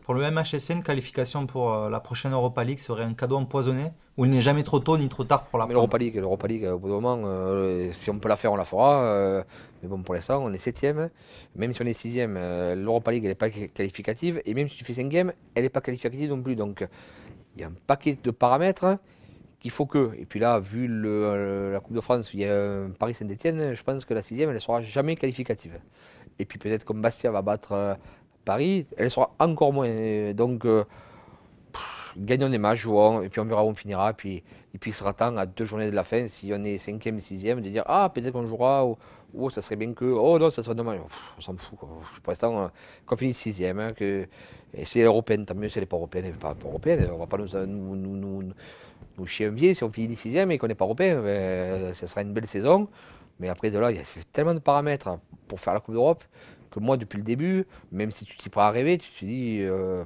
pour le MHSN, qualification pour euh, la prochaine Europa League serait un cadeau empoisonné où il n'est jamais trop tôt ni trop tard pour la Mais l'Europa League, l'Europa League, au bout d'un moment, euh, si on peut la faire, on la fera. Euh, mais bon, pour l'instant, on est septième. Même si on est sixième, l'Europa League, elle n'est pas qualificative. Et même si tu fais cinquième, elle n'est pas qualificative non plus. Donc, il y a un paquet de paramètres qu'il faut que. Et puis là, vu la Coupe de France, il y a Paris-Saint-Etienne, je pense que la sixième, elle ne sera jamais qualificative. Et puis peut-être comme Bastia va battre Paris, elle sera encore moins. Donc, euh, gagnons des matchs, jouons, et puis on verra où on finira. Et puis, il sera temps, à deux journées de la fin, si on est cinquième, sixième, de dire Ah, peut-être qu'on jouera, ou ça serait bien que. Oh non, ça serait dommage. on s'en fout. Pour l'instant, euh, qu'on finisse sixième. Hein, que... c'est européenne, tant mieux, c'est n'est pas européenne, pas européenne. On va pas nous, nous, nous, chier un si on finit sixième et qu'on n'est pas européen. Ce ben, sera une belle saison. Mais après, de là, il y a tellement de paramètres pour faire la Coupe d'Europe moi, depuis le début, même si tu t'y prends à rêver, tu te dis, euh,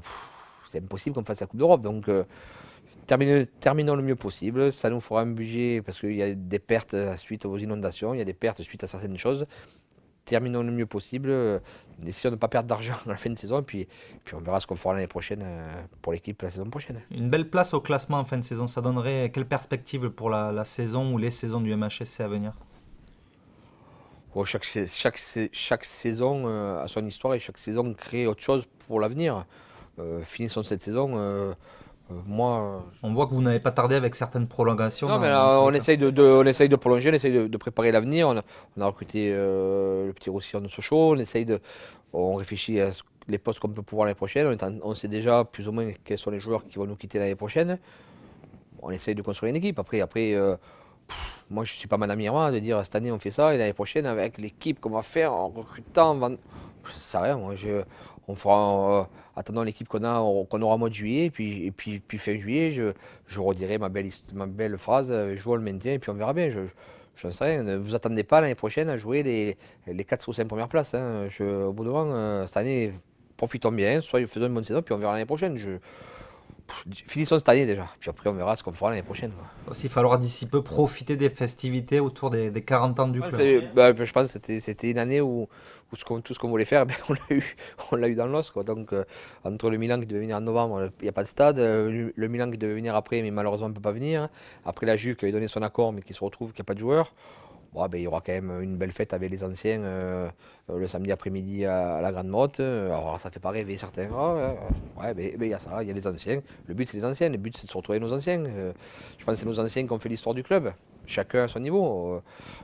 c'est impossible qu'on fasse la Coupe d'Europe. Donc, euh, terminons, le mieux possible. Ça nous fera un budget parce qu'il y a des pertes euh, suite aux inondations, il y a des pertes suite à certaines choses. Terminons le mieux possible. N'essayons essayons de ne pas perdre d'argent à la fin de saison. Et puis, puis on verra ce qu'on fera l'année prochaine pour l'équipe la saison prochaine. Une belle place au classement en fin de saison. Ça donnerait quelle perspective pour la, la saison ou les saisons du MHSC à venir chaque, saison euh, a son histoire et chaque saison crée autre chose pour l'avenir. Euh, finissons cette saison. Euh, euh, moi, on voit que vous n'avez pas tardé avec certaines prolongations. on, essaye de, prolonger, on essaye de, préparer l'avenir. On, a recruté le petit Roussillon de Sochaux, on, essaye de, on réfléchit à les postes qu'on peut pouvoir l'année prochaine. On, on, sait déjà plus ou moins quels sont les joueurs qui vont nous quitter l'année prochaine. On essaye de construire une équipe. Après, après moi je suis pas Madame Irma de dire cette année on fait ça et l'année prochaine avec l'équipe qu'on va faire en recrutant, ça je, on fera, euh, attendant l'équipe qu'on aura au mois de juillet, et puis, puis, puis fin juillet, je, je redirai ma belle, ma belle phrase, euh, je vois le maintien et puis on verra bien. Je, je sais rien, ne vous attendez pas l'année prochaine à jouer les, les 4 ou 5 premières places. Hein, au bout de moment, euh, cette année, profitons bien, soit faisons une bonne saison, puis on verra l'année prochaine finissons cette année déjà. Puis après, on verra ce qu'on fera l'année prochaine. Quoi. Aussi, il faudra d'ici peu profiter des festivités autour des, 40 ans du club. Bah, je pense que c'était une année où, tout ce qu'on voulait faire, ben, on l'a eu, dans l'os. Donc, euh, entre le Milan qui devait venir en novembre, euh, il n'y a pas de stade. Euh, le, Milan qui devait venir après, mais malheureusement, on ne peut pas venir. Après, la Juve qui avait donné son accord, mais qui se retrouve, qu'il n'y a pas de joueur. Ben, il y aura quand même une belle fête avec les anciens euh, le samedi après-midi à, la Grande Motte. Alors ça fait pas rêver certains. Hein. ouais, ben, ben, il y a ça, il y a les anciens. Le but c'est les anciens, le but c'est de se retrouver nos anciens. Euh, je pense que c'est nos anciens qui ont fait l'histoire du club, chacun à son niveau. Euh.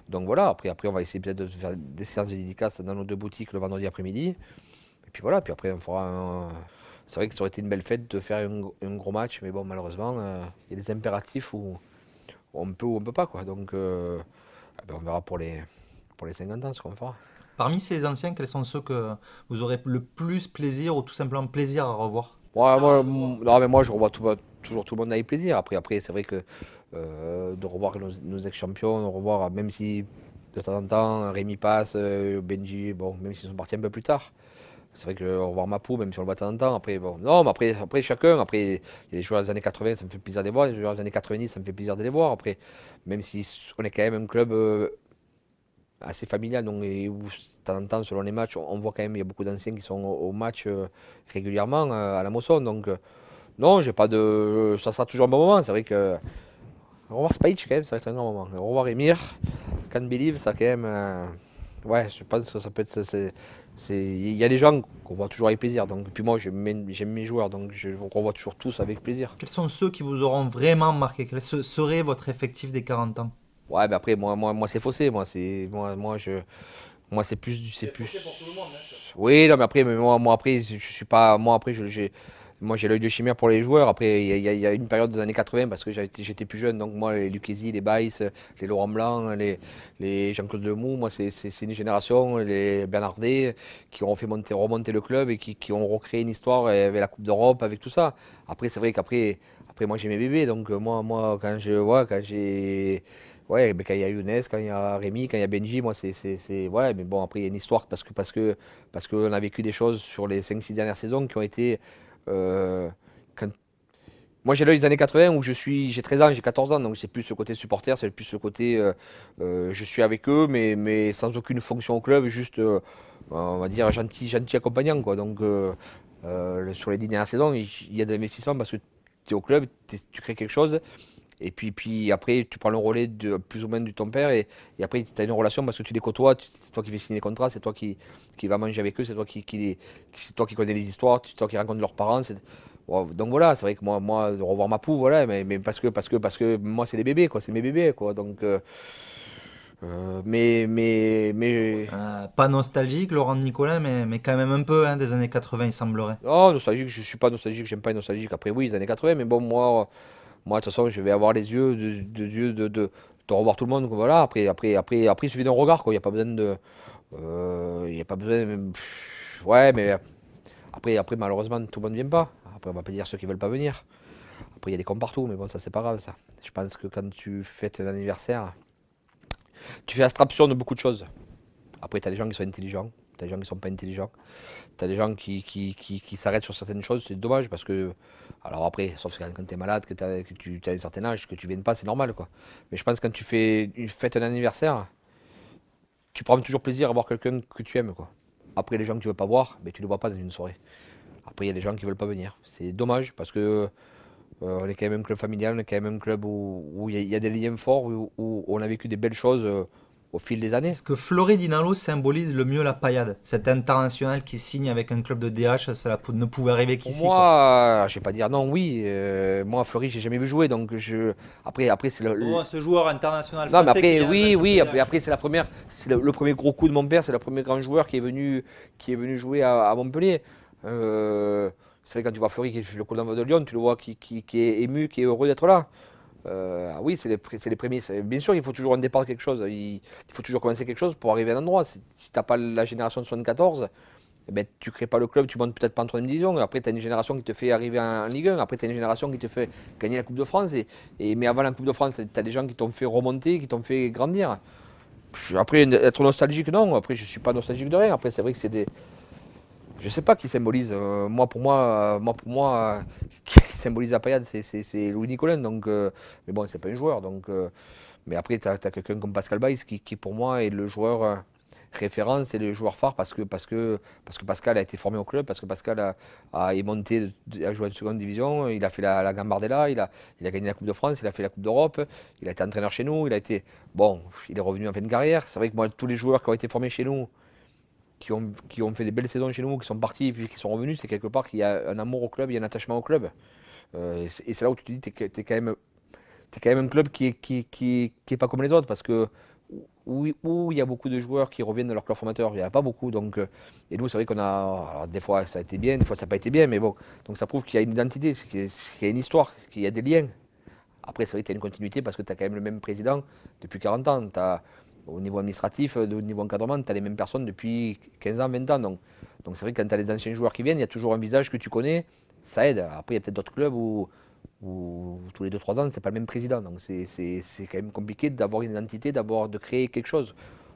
donc voilà, après, après on va essayer peut-être de faire des séances de dédicaces dans nos deux boutiques le vendredi après-midi. Et puis voilà, puis après on fera c'est vrai que ça aurait été une belle fête de faire un, gros match, mais bon, malheureusement, il y a des impératifs où on peut ou on ne peut pas. Quoi. Donc, bah, on verra pour les, pour les 50 ans ce qu'on fera. Parmi ces anciens, quels sont ceux que vous aurez le plus plaisir ou tout simplement plaisir à revoir moi, je revois toujours tout le monde avec plaisir. Après, après c'est vrai que euh, de revoir nos, ex-champions, de revoir, même si de temps en temps, Rémi passe, euh, Benji, bon, même s'ils sont partis un peu plus tard, c'est vrai que voit ma peau, même si on le voit de temps en temps. Après, bon, non, mais après, après chacun, après, il y a les joueurs des années 80, ça me fait plaisir de les voir. Les joueurs des années 90, ça me fait plaisir de les voir. Après, même si on est quand même un club euh, assez familial, donc, et où, de temps en temps, selon les matchs, on, voit quand même, il y a beaucoup d'anciens qui sont au, match euh, régulièrement euh, à la Mosson. Donc, non, j'ai pas de. Ça sera toujours un bon moment. C'est vrai que. Au revoir quand même, ça va être un grand moment. revoir Emir. Can't believe, ça, quand même. Ouais, je pense que ça peut être. Il y a des gens qu'on voit toujours avec plaisir. Donc, puis moi, j'aime mes joueurs, donc je vous revois toujours tous avec plaisir. Quels sont ceux qui vous auront vraiment marqué Quel serait votre effectif des 40 ans Ouais, mais après, moi, moi, moi c'est faussé. Moi, c'est moi, moi, je, moi, c'est plus, c'est plus. Pour tout le hein, oui, non, mais après, moi, après, je, suis pas, moi, après, je, j'ai moi j'ai l'œil de chimère pour les joueurs. Après, il y, a une période des années 80 parce que j'étais plus jeune. Donc, moi, les Lucchesi, les Baïs, les Laurent Blanc, les, les Jean-Claude Lemoux, moi, c'est une génération, les Bernardet, qui ont fait remonter le club et qui, ont recréé une histoire avec la Coupe d'Europe, avec tout ça. Après, c'est vrai qu'après, après, moi, j'ai mes bébés. Donc, moi, moi quand je vois, quand j'ai. Ouais, ben, quand il y a Younes, quand il y a Rémi, quand il y a Benji, moi c'est. Ouais, mais bon, après il y a une histoire parce que parce que parce qu'on a vécu des choses sur les 5-6 dernières saisons qui ont été euh, Moi, j'ai l'œil des années 80 où je suis, j'ai 13 ans, j'ai 14 ans, donc c'est plus ce côté supporter, c'est plus ce côté euh, euh, je suis avec eux, mais, mais sans aucune fonction au club, juste, ben, on va dire, gentil, gentil accompagnant. Quoi. Donc, sur les 10 dernières saisons, il y a de l'investissement parce que tu es au club, tu crées quelque chose. Et puis, puis après, tu prends le relais de, plus ou moins de ton père et, après, tu as une relation parce que tu les côtoies, c'est toi qui fais signer les contrats, c'est toi qui, qui va manger avec eux, c'est toi qui, qui, toi qui connais les histoires, c'est toi qui rencontre leurs parents. Donc voilà, c'est vrai que moi, moi, de revoir ma poule, voilà, mais, mais, parce que, parce que, parce que moi, c'est des bébés, quoi, c'est mes bébés, quoi. Donc, euh, euh, mais, mais, mais... Euh, pas nostalgique, Laurent Nicolas, mais, mais quand même un peu hein, des années 80, il semblerait. Oh, nostalgique, je suis pas nostalgique, j'aime pas les nostalgiques. Après, oui, les années 80, mais bon, moi, moi, de toute façon, je vais avoir les yeux de, de, de, de, revoir tout le monde. Voilà. Après, après, après, après, il suffit d'un regard. Il n'y a pas besoin de. Euh, il n'y a pas besoin. ouais, mais après, après, malheureusement, tout le monde ne vient pas. Après, on va pas dire ceux qui ne veulent pas venir. Après, il y a des cons partout, mais bon, ça, c'est pas grave, ça. Je pense que quand tu fêtes un anniversaire, tu fais abstraction de beaucoup de choses. Après, tu as les gens qui sont intelligents, T'as des gens qui sont pas intelligents. T'as des gens qui, qui, s'arrêtent sur certaines choses, c'est dommage parce que. Alors après, sauf quand, quand t'es malade, que, tu as un certain âge, que tu viennes pas, c'est normal quoi. Mais je pense que quand tu fais une fête, un anniversaire, tu prends toujours plaisir à voir quelqu'un que tu aimes quoi. Après, les gens que tu veux pas voir, mais tu les vois pas dans une soirée. Après, il y a des gens qui veulent pas venir. C'est dommage parce que. Euh, on est quand même un club familial, on est quand même un club où il y, a des liens forts, où, on a vécu des belles choses. Euh, au fil des années. Est-ce que Floridinalo symbolise le mieux la paillade Cet international qui signe avec un club de DH, ça ne pouvait arriver qu'ici Moi, je ne vais pas dire non, oui. Euh, moi, Fleury, j'ai jamais vu jouer. Donc je... Après, après c'est le, oh, ce joueur international. oui, oui. Après, c'est la première, c'est le, premier gros coup de mon père. C'est le premier grand joueur qui est venu, qui est venu jouer à, Montpellier. Euh, c'est vrai, quand tu vois Fleury qui fait le coup d'envoi de Lyon, tu le vois qui, qui, qui est ému, qui est heureux d'être là. Euh, ah oui, c'est les, prémices. Bien sûr, il faut toujours un départ quelque chose. Il, faut toujours commencer quelque chose pour arriver à un endroit. Si, tu n'as pas la génération de 74, eh ben, tu ne crées pas le club, tu montes peut-être pas en troisième division. Après, tu as une génération qui te fait arriver en, Ligue 1. Après, tu as une génération qui te fait gagner la Coupe de France. Et, mais avant la Coupe de France, tu as des gens qui t'ont fait remonter, qui t'ont fait grandir. Après, être nostalgique, non. Après, je ne suis pas nostalgique de rien. Après, c'est vrai que c'est des, je sais pas qui symbolise. Euh, moi, pour moi, euh, moi pour moi, euh, qui symbolise la paillade, c'est Louis Nicolin. Donc, mais bon, c'est pas un joueur. Donc, mais après, tu as, quelqu'un comme Pascal Baïs qui, pour moi, est le joueur référent. C'est le joueur phare parce que, parce, que, parce que Pascal a été formé au club, parce que Pascal a, est monté, a joué en seconde division, il a fait la, Gambardella, il a, il a gagné la Coupe de France, il a fait la Coupe d'Europe, il a été entraîneur chez nous, il a été. Bon, il est revenu en fin de carrière. C'est vrai que moi, tous les joueurs qui ont été formés chez nous, qui ont, ont fait des belles saisons chez nous, qui sont partis et puis qui sont revenus, c'est quelque part qu'il y a un amour au club, il y a un attachement au club. Euh, et c'est là où tu te dis, tu es, quand même un club qui n'est est pas comme les autres, parce que où, il y a beaucoup de joueurs qui reviennent de leur club formateur, il n'y en a pas beaucoup. Donc, euh, et nous, c'est vrai qu'on a. Alors, des fois, ça a été bien, des fois, ça n'a pas été bien, mais bon. Donc, ça prouve qu'il y a une identité, qu'il y a une histoire, qu'il y a des liens. Après, c'est vrai que tu as une continuité parce que tu as quand même le même président depuis 40 ans. Tu au niveau administratif, au euh, niveau encadrement, tu as les mêmes personnes depuis 15 ans, 20 ans. Donc, donc c'est vrai que quand tu as les anciens joueurs qui viennent, il y a toujours un visage que tu connais, ça aide. Après, il y a peut-être d'autres clubs où, où, tous les 2-3 ans, c'est pas le même président. Donc c'est quand même compliqué d'avoir une identité, d'avoir de créer quelque chose.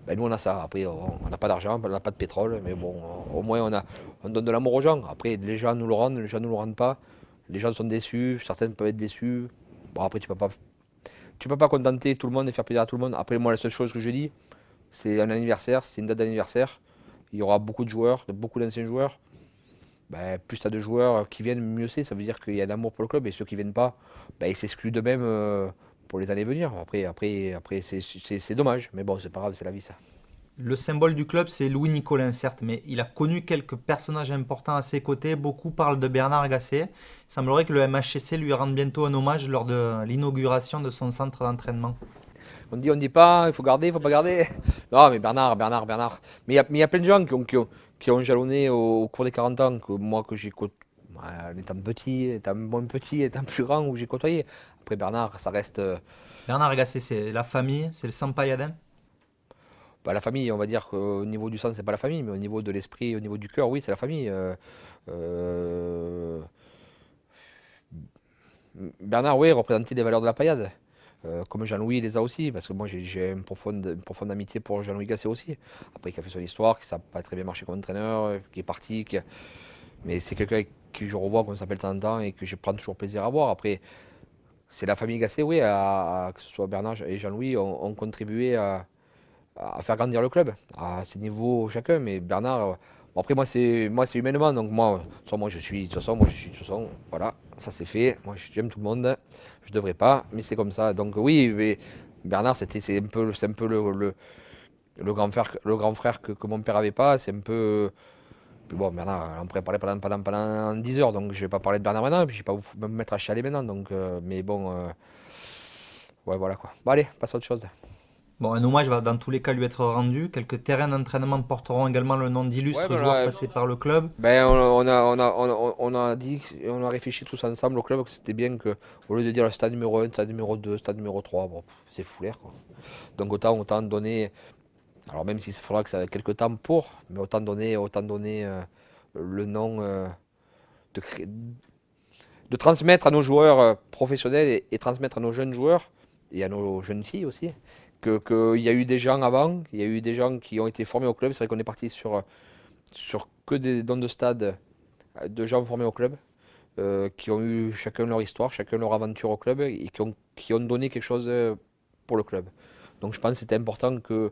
Ben nous, on a ça. Après, on n'a pas d'argent, on n'a pas de pétrole, mais bon, au moins, on, a, on donne de l'amour aux gens. Après, les gens nous le rendent, les gens ne nous le rendent pas. Les gens sont déçus, certains peuvent être déçus. Bon, après, tu ne peux pas tu peux pas contenter tout le monde et faire plaisir à tout le monde. Après, moi, la seule chose que je dis, c'est un anniversaire, c'est une date d'anniversaire. Il y aura beaucoup de joueurs, beaucoup d'anciens joueurs. Ben, plus tu as de joueurs qui viennent, mieux c'est. Ça veut dire qu'il y a de l'amour pour le club. Et ceux qui ne viennent pas, ben, ils s'excluent d'eux-mêmes euh, pour les années à venir. Après, après, après c'est dommage. Mais bon, c'est pas grave, c'est la vie, ça. Le symbole du club, c'est Louis Nicolin, certes, mais il a connu quelques personnages importants à ses côtés. Beaucoup parlent de Bernard Gasset. Il semblerait que le MHC lui rende bientôt un hommage lors de l'inauguration de son centre d'entraînement. On dit, on ne dit pas, il faut garder, il faut pas garder. Non, mais Bernard, Bernard, Bernard. Mais il y, y, a plein de gens qui ont, qui ont, jalonné au, cours des 40 ans, que moi, que j'ai étant petit, étant moins petit, étant plus grand, où j'ai côtoyé. Après, Bernard, ça reste. Euh, Bernard Gasset, c'est la famille, c'est le sans bah, la famille, on va dire qu'au niveau du sang, c'est pas la famille, mais au niveau de l'esprit, au niveau du cœur, oui, c'est la famille. Euh, euh, Bernard, oui, représentait des valeurs de la paillade. Euh, comme Jean-Louis les a aussi, parce que moi j'ai une profonde, profonde, amitié pour Jean-Louis Gasset aussi. Après, qui a fait son histoire, qui n'a pas très bien marché comme entraîneur, qui est parti. Mais c'est quelqu'un que je revois, qu'on s'appelle de temps en temps et que je prends toujours plaisir à voir. Après, c'est la famille Gasset, oui, que ce soit Bernard et Jean-Louis, ont, ont contribué à, à faire grandir le club, à ses niveaux chacun. Mais Bernard, euh, après moi c'est moi c'est humainement, donc moi, euh, soit moi je suis de toute façon, moi je suis de voilà, ça c'est fait. Moi j'aime tout le monde, je devrais pas, mais c'est comme ça. Donc oui, mais Bernard c'était c'est un peu un peu le, le, grand frère le grand frère que, mon père avait pas, c'est un peu puis bon, Bernard, on pourrait parler pendant, pendant, pendant 10 heures, donc je ne vais pas parler de Bernard maintenant, puis je ne vais pas vous, me mettre à chialer maintenant. Donc, euh, mais bon, ouais, voilà quoi. Bon, allez, passe à autre chose un hommage va dans tous les cas lui être rendu. Quelques terrains d'entraînement porteront également le nom d'illustres bah, joueurs bah, passés par le club. Ben, on, a, on, a, on, a, dit, on a réfléchi tous ensemble au club que c'était bien que, au lieu de dire le stade numéro 1, stade numéro 2, stade numéro 3, c'est foulaire. Donc autant, autant donner, alors même s'il faudra que ça a quelques temps pour, mais autant donner, autant donner euh, le nom euh, de, de transmettre à nos joueurs euh, professionnels et transmettre à nos jeunes joueurs et à nos jeunes filles aussi qu'il y a eu des gens avant, il y a eu des gens qui ont été formés au club. C'est vrai qu'on est parti sur, sur que des dons de stade euh, de gens formés au club, euh, qui ont eu chacun leur histoire, chacun leur aventure au club et qui ont, donné quelque chose euh, pour le club. Donc je pense que c'est important que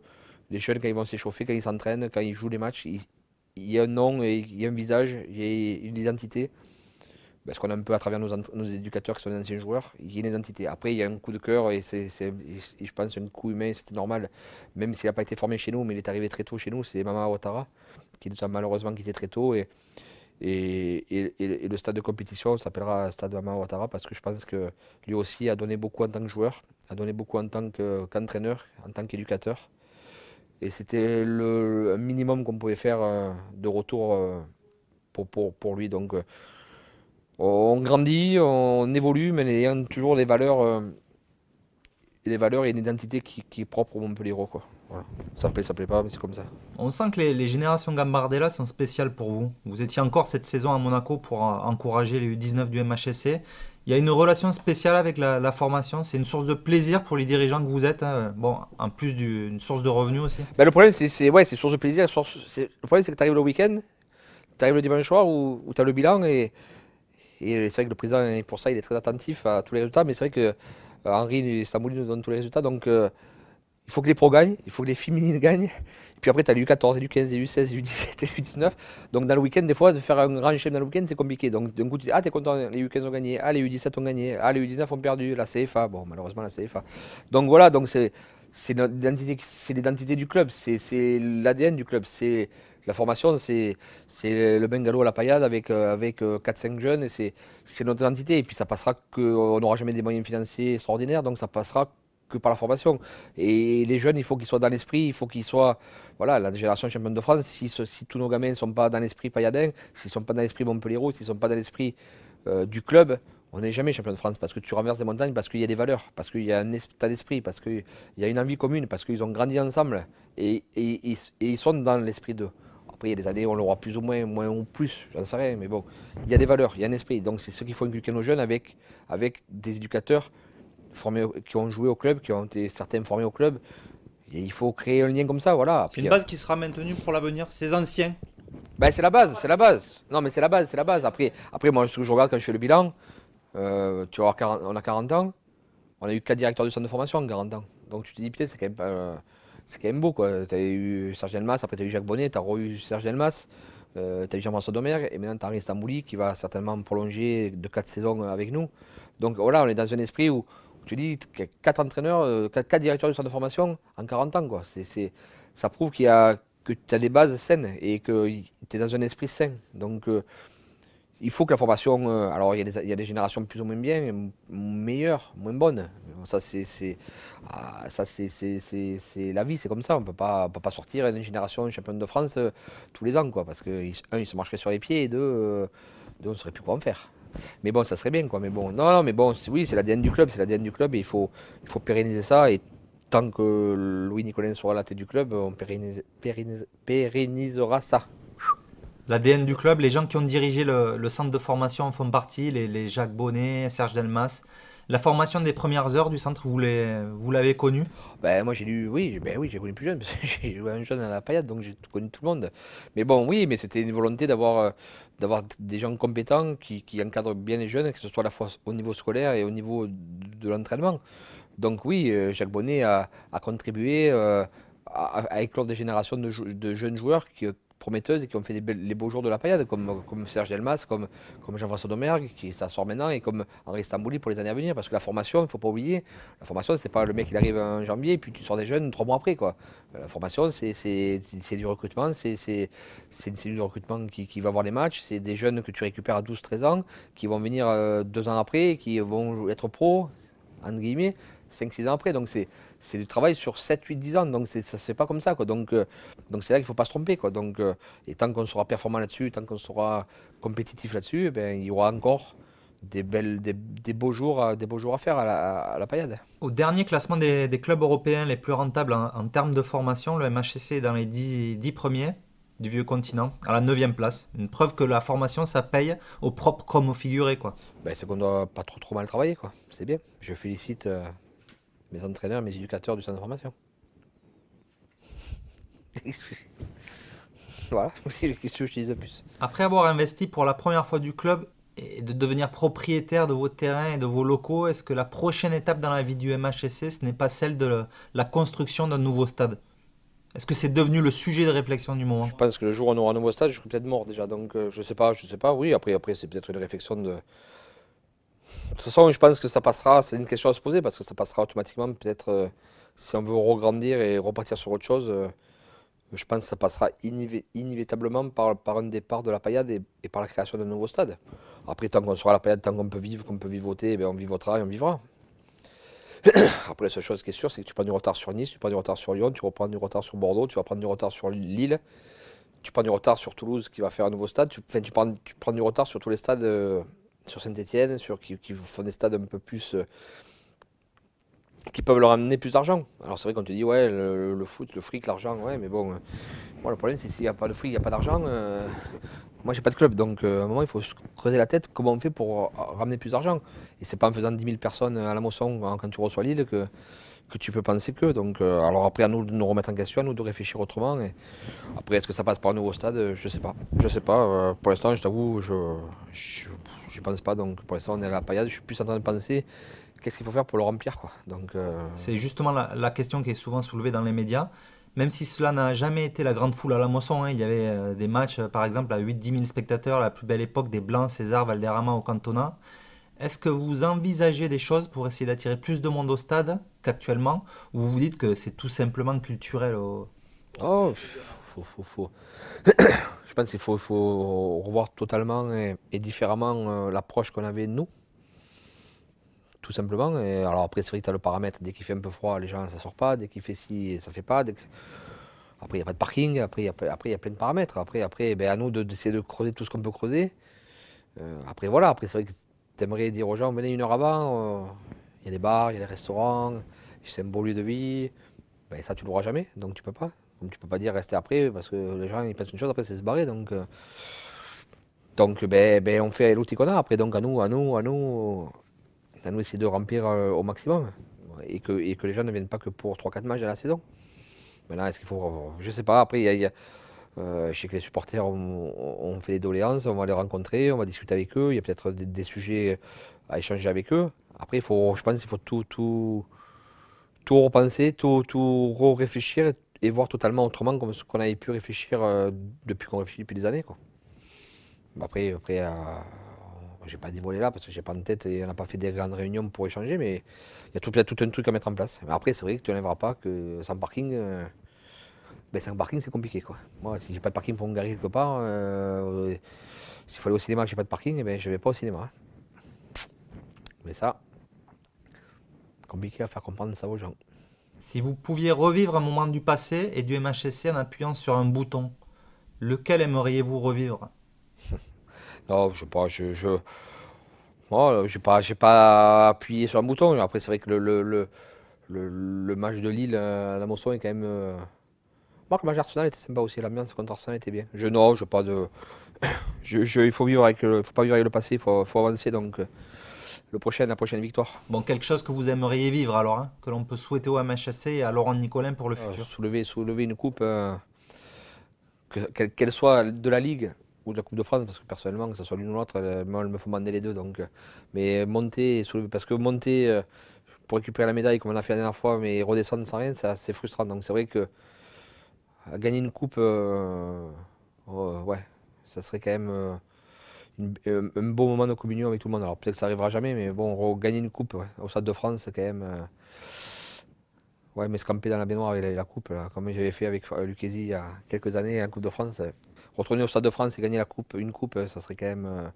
les jeunes, quand ils vont s'échauffer, quand ils s'entraînent, quand ils jouent les matchs, il y a un nom, il y a un visage, il y a une identité parce ben, qu'on a un peu à travers nos, éducateurs qui sont des anciens joueurs, il y a une identité. Après, il y a un coup de cœur et c'est, je pense, un coup humain, c'était normal. Même s'il n'a pas été formé chez nous, mais il est arrivé très tôt chez nous, c'est Mama Ouattara, qui nous a malheureusement quitté très tôt. Et, et, le stade de compétition s'appellera Stade Mama Ouattara parce que je pense que lui aussi a donné beaucoup en tant que joueur, a donné beaucoup en tant qu'entraîneur, en tant qu'éducateur. Et c'était le, minimum qu'on pouvait faire euh, de retour euh, pour, pour, lui. Donc, euh, on grandit, on évolue, mais y a toujours les valeurs, euh, les valeurs et une identité qui, est propre au Montpellier. Quoi. Ça plaît, ça plaît pas, mais c'est comme ça. On sent que les, générations Gambardella sont spéciales pour vous. Vous étiez encore cette saison à Monaco pour encourager les U19 du MHSC. Il y a une relation spéciale avec la, formation. C'est une source de plaisir pour les dirigeants que vous êtes. Hein. Bon, en plus d'une source de revenus aussi. Ben, le problème, c'est ouais, source de plaisir. le c'est que tu arrives le week-end, tu arrives le dimanche soir où, tu as le bilan et et c'est vrai que le président, pour ça, il est très attentif à tous les résultats. Mais c'est vrai que euh, Henri et Stambouli nous donnent tous les résultats. Donc, euh, il faut que les pros gagnent, il faut que les féminines gagnent. Et puis après, tu as eu 14 eu 15 eu 16 eu 17 et eu 19 Donc, dans le week-end, des fois, de faire un grand schéma dans le week-end, c'est compliqué. Donc, d'un coup, tu dis Ah, es content, les U15 ont gagné, ah, les U17 ont gagné, ah, les U19 ont perdu, la CFA. Bon, malheureusement, la CFA. Donc, voilà, donc c'est. C'est l'identité du club, c'est l'ADN du club, c'est la formation, c'est le bungalow à la paillade avec, euh, avec 4-5 euh, jeunes, et c'est notre identité. Et puis ça passera qu'on n'aura jamais des moyens financiers extraordinaires, donc ça passera que par la formation. Et les jeunes, il faut qu'ils soient dans l'esprit, il faut qu'ils soient. Voilà, la génération championne de France, si, si tous nos gamins ne sont pas dans l'esprit pailladin, s'ils ne sont pas dans l'esprit Montpellier, s'ils ne sont pas dans l'esprit euh, du club, on n'est jamais champion de France parce que tu renverses des montagnes, parce qu'il y a des valeurs, parce qu'il y a un état d'esprit, parce qu'il y a une envie commune, parce qu'ils ont grandi ensemble et, et ils sont dans l'esprit d'eux. Après, il des années, on l'aura plus ou moins, moins ou plus, j'en sais rien, mais bon, il y a des valeurs, il y a un esprit. Donc, c'est ce qu'il faut inculquer nos jeunes avec, avec des éducateurs formés, qui ont joué au club, qui ont été certains formés au club. il faut créer un lien comme ça, voilà. C'est une euh, base qui sera maintenue pour l'avenir, ces anciens. Ben, c'est la base, c'est la base. Non, mais c'est la base, c'est la base. Après, après moi, je regarde quand je fais le bilan, euh, tu vois, on a 40 ans, on a eu 4 directeurs du centre de formation en 40 ans. Donc, tu te dis, putain, c'est quand même pas. Euh, c'est quand même beau. Tu as eu Serge Delmas, après tu as eu Jacques Bonnet, tu as revu Serge Delmas, euh, tu as eu Jean-François Domer, et maintenant tu as Henri Stambouli qui va certainement prolonger de 4 saisons euh, avec nous. Donc voilà, on est dans un esprit où, tu dis qu'il y a 4 entraîneurs, euh, quatre directeurs du centre de formation en 40 ans. Quoi. ça prouve y a, que tu as des bases saines et que tu es dans un esprit sain. Donc il faut que la formation, euh, alors il y, a des générations plus ou moins bien, meilleures, moins bonnes. Ça ah, c'est la vie, c'est comme ça. On ne peut pas, sortir une génération championne de France euh, tous les ans, quoi, parce que ils se marcheraient sur les pieds, et deux, euh, on ne saurait plus quoi en faire. Mais bon, ça serait bien, quoi. Mais bon, non, non mais bon, oui, c'est la l'ADN du club, c'est la l'ADN du club, et il faut, pérenniser ça. Et tant que Louis Nicolas sera à la tête du club, on pérennisera ça. L'ADN du club, les gens qui ont dirigé le, centre de formation en font partie, les, Jacques Bonnet, Serge Delmas. La formation des premières heures du centre, vous, l'avez connue ben, Moi, j'ai lu, oui, ben, oui, j'ai connu plus jeune, parce que j'ai joué un jeune à la paillade, donc j'ai connu tout le monde. Mais bon, oui, mais c'était une volonté d'avoir, euh, d'avoir des gens compétents qui, encadrent bien les jeunes, que ce soit à la fois au niveau scolaire et au niveau de, l'entraînement. Donc oui, euh, Jacques Bonnet a, contribué euh, à, éclore des générations de, de jeunes joueurs qui prometteuses et qui ont fait les beaux jours de la paillade, comme, comme Serge Delmas, comme, comme Jean-François Domergue, qui s'en sort maintenant, et comme André Stambouli pour les années à venir. Parce que la formation, il ne faut pas oublier, la formation, c'est pas le mec qui arrive en janvier et puis tu sors des jeunes trois mois après. Quoi. Euh, la formation, c'est du recrutement, c'est une cellule de recrutement qui, qui, va voir les matchs, c'est des jeunes que tu récupères à 12-13 ans, qui vont venir euh, deux ans après, qui vont être pro, entre guillemets, 5-6 ans après. Donc c'est c'est du travail sur 7, 8, 10 ans. Donc ça ne se fait pas comme ça. Quoi. Donc euh, donc c'est là qu'il ne faut pas se tromper. Quoi. Donc, euh, et tant qu'on sera performant là-dessus, tant qu'on sera compétitif là-dessus, eh ben, il y aura encore des, belles, des, beaux, jours, des beaux jours à faire à la, à paillade. Au dernier classement des, clubs européens les plus rentables en, termes de formation, le MHC est dans les 10, 10 premiers du vieux continent, à la 9 e place. Une preuve que la formation, ça paye au propre comme au figuré. quoi. Ben, c'est qu'on doit pas trop, trop mal travailler. quoi. C'est bien. Je félicite. Euh, mes entraîneurs, mes éducateurs du centre de formation. voilà, c'est ce que je de plus. Après avoir investi pour la première fois du club et de devenir propriétaire de vos terrains et de vos locaux, est-ce que la prochaine étape dans la vie du MHSC, ce n'est pas celle de la construction d'un nouveau stade est-ce que c'est devenu le sujet de réflexion du moment Je pense que le jour où on aura un nouveau stade, je serai peut-être mort déjà. Donc je euh, je sais pas, je sais pas. Oui, après, après c'est peut-être une réflexion de, de toute façon, je pense que ça passera, c'est une question à se poser, parce que ça passera automatiquement, peut-être, euh, si on veut regrandir et repartir sur autre chose, euh, je pense que ça passera inévitablement par, un départ de la paillade et, par la création d'un nouveau stade. Après, tant qu'on sera à la paillade, tant qu'on peut vivre, qu'on peut vivoter, eh ben, on vivotera et on vivra. Après, la seule chose qui est sûre, c'est que tu prends du retard sur Nice, tu prends du retard sur Lyon, tu reprends du retard sur Bordeaux, tu vas prendre du retard sur Lille, tu prends du retard sur Toulouse qui va faire un nouveau stade, tu, tu, prends, du retard sur tous les stades. Euh, sur Saint-Etienne, sur, qui, font des stades un peu plus. Euh, qui peuvent leur amener plus d'argent. Alors c'est vrai qu'on te dit, ouais, le, foot, le fric, l'argent, ouais, mais bon, euh, moi le problème c'est s'il n'y a pas de fric, il n'y a pas d'argent, euh, moi j'ai pas de club, donc à un moment il faut se creuser la tête, comment on fait pour ramener plus d'argent Et c'est pas en faisant 10 000 personnes à la moisson hein, quand tu reçois Lille que que tu peux penser que. Donc, euh, alors après, à nous de nous remettre en question, à nous de réfléchir autrement. Et après, est-ce que ça passe par un nouveau stade Je sais pas. Je sais pas. Euh, pour l'instant, je t'avoue, je, ne pense pas. Donc, pour l'instant, on est à la paillade. Je suis plus en train de penser qu'est-ce qu'il faut faire pour le remplir, quoi. Donc, euh, c'est justement la, question qui est souvent soulevée dans les médias. Même si cela n'a jamais été la grande foule à la moisson. Hein, il y avait des matchs, par exemple, à 8-10 000 spectateurs, la plus belle époque des Blancs, César, Valderrama au Cantona. Est-ce que vous envisagez des choses pour essayer d'attirer plus de monde au stade qu'actuellement Ou vous vous dites que c'est tout simplement culturel Oh, faut, faut, Je pense qu'il faut, faut, revoir totalement et, différemment euh, l'approche qu'on avait nous. Tout simplement. Et alors après, c'est vrai que tu as le paramètre, dès qu'il fait un peu froid, les gens ça sort pas, dès qu'il fait ci, ça fait pas. Après, il n'y a pas de parking, après, il y, a plein de paramètres. Après, après ben, à nous d'essayer de, creuser tout ce qu'on peut creuser. Euh, après, voilà, après, c'est vrai que t'aimerais dire aux gens, venez une heure avant, euh, il y a des bars, il y a des restaurants, c'est un beau lieu de vie, ben, ça tu l'auras jamais, donc tu peux pas. Tu tu peux pas dire rester après, parce que les gens ils pensent une chose, après c'est se barrer, donc... Euh. donc ben, ben, on fait l'outil qu'on a, après donc à nous, à nous, à nous, à nous essayer de remplir euh, au maximum, et que, que les gens ne viennent pas que pour 3-4 matchs à la saison. là est-ce qu'il faut... Je sais pas, après il y a euh, je sais que les supporters ont, on fait des doléances, on va les rencontrer, on va discuter avec eux. Il y a peut-être des, sujets à échanger avec eux. Après, il faut, je pense qu'il faut tout, tout, tout repenser, tout, tout réfléchir et voir totalement autrement comme qu'on avait pu réfléchir euh, depuis qu'on réfléchit depuis des années. Quoi. Après, après n'ai euh, j'ai pas dévoilé là parce que je n'ai pas en tête et on n'a pas fait des grandes réunions pour échanger, mais il y a tout un truc à mettre en place. Mais après, c'est vrai que tu n'enlèveras pas que sans parking ben, sans parking, c'est compliqué. Quoi. Moi, si j'ai pas de parking pour me garer quelque part, euh, s'il fallait au cinéma que j'ai pas de parking, je eh ben, je vais pas au cinéma. Mais ça, compliqué à faire comprendre ça aux gens. Si vous pouviez revivre un moment du passé et du MHSC en appuyant sur un bouton, lequel aimeriez-vous revivre Non, je sais pas, je. je... Moi, j'ai pas, pas appuyé sur un bouton. Après, c'est vrai que le, le, le, match de Lille euh, à la Mosson est quand même. Euh, que le match Arsenal était sympa aussi. L'ambiance contre Arsenal était bien. Je non, je pas de. il faut vivre avec le, faut pas vivre avec le passé, il faut, avancer. Donc, euh, le prochain, la prochaine victoire. Bon, quelque chose que vous aimeriez vivre alors, hein, que l'on peut souhaiter au MHSC et à Laurent Nicolin pour le euh, futur. Soulever, soulever une coupe, euh, qu'elle soit de la Ligue ou de la Coupe de France, parce que personnellement, que ce soit l'une ou l'autre, moi, me faut mander les deux. Donc, mais monter parce que monter pour récupérer la médaille comme on a fait la dernière fois, mais redescendre sans rien, c'est frustrant. Donc, c'est vrai que gagner une coupe, euh, oh, ouais, ça serait quand même euh, euh, un beau moment de communion avec tout le monde. Alors peut-être que ça arrivera jamais, mais bon, gagner une coupe au Stade de France, c'est quand même. ouais, m'escamper dans la baignoire avec la, coupe, comme j'avais fait avec Lucchesi il y a quelques années en Coupe de France. Retourner au Stade de France et gagner la coupe, une coupe, ça serait quand même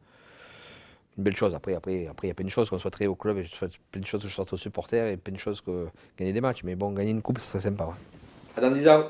une belle chose. Après, après, après, il y a plein de choses qu'on soit très au club, et plein de choses que je souhaite aux supporters, et plein de choses que gagner des matchs. Mais bon, gagner une coupe, ça serait sympa. Ouais. dans ans.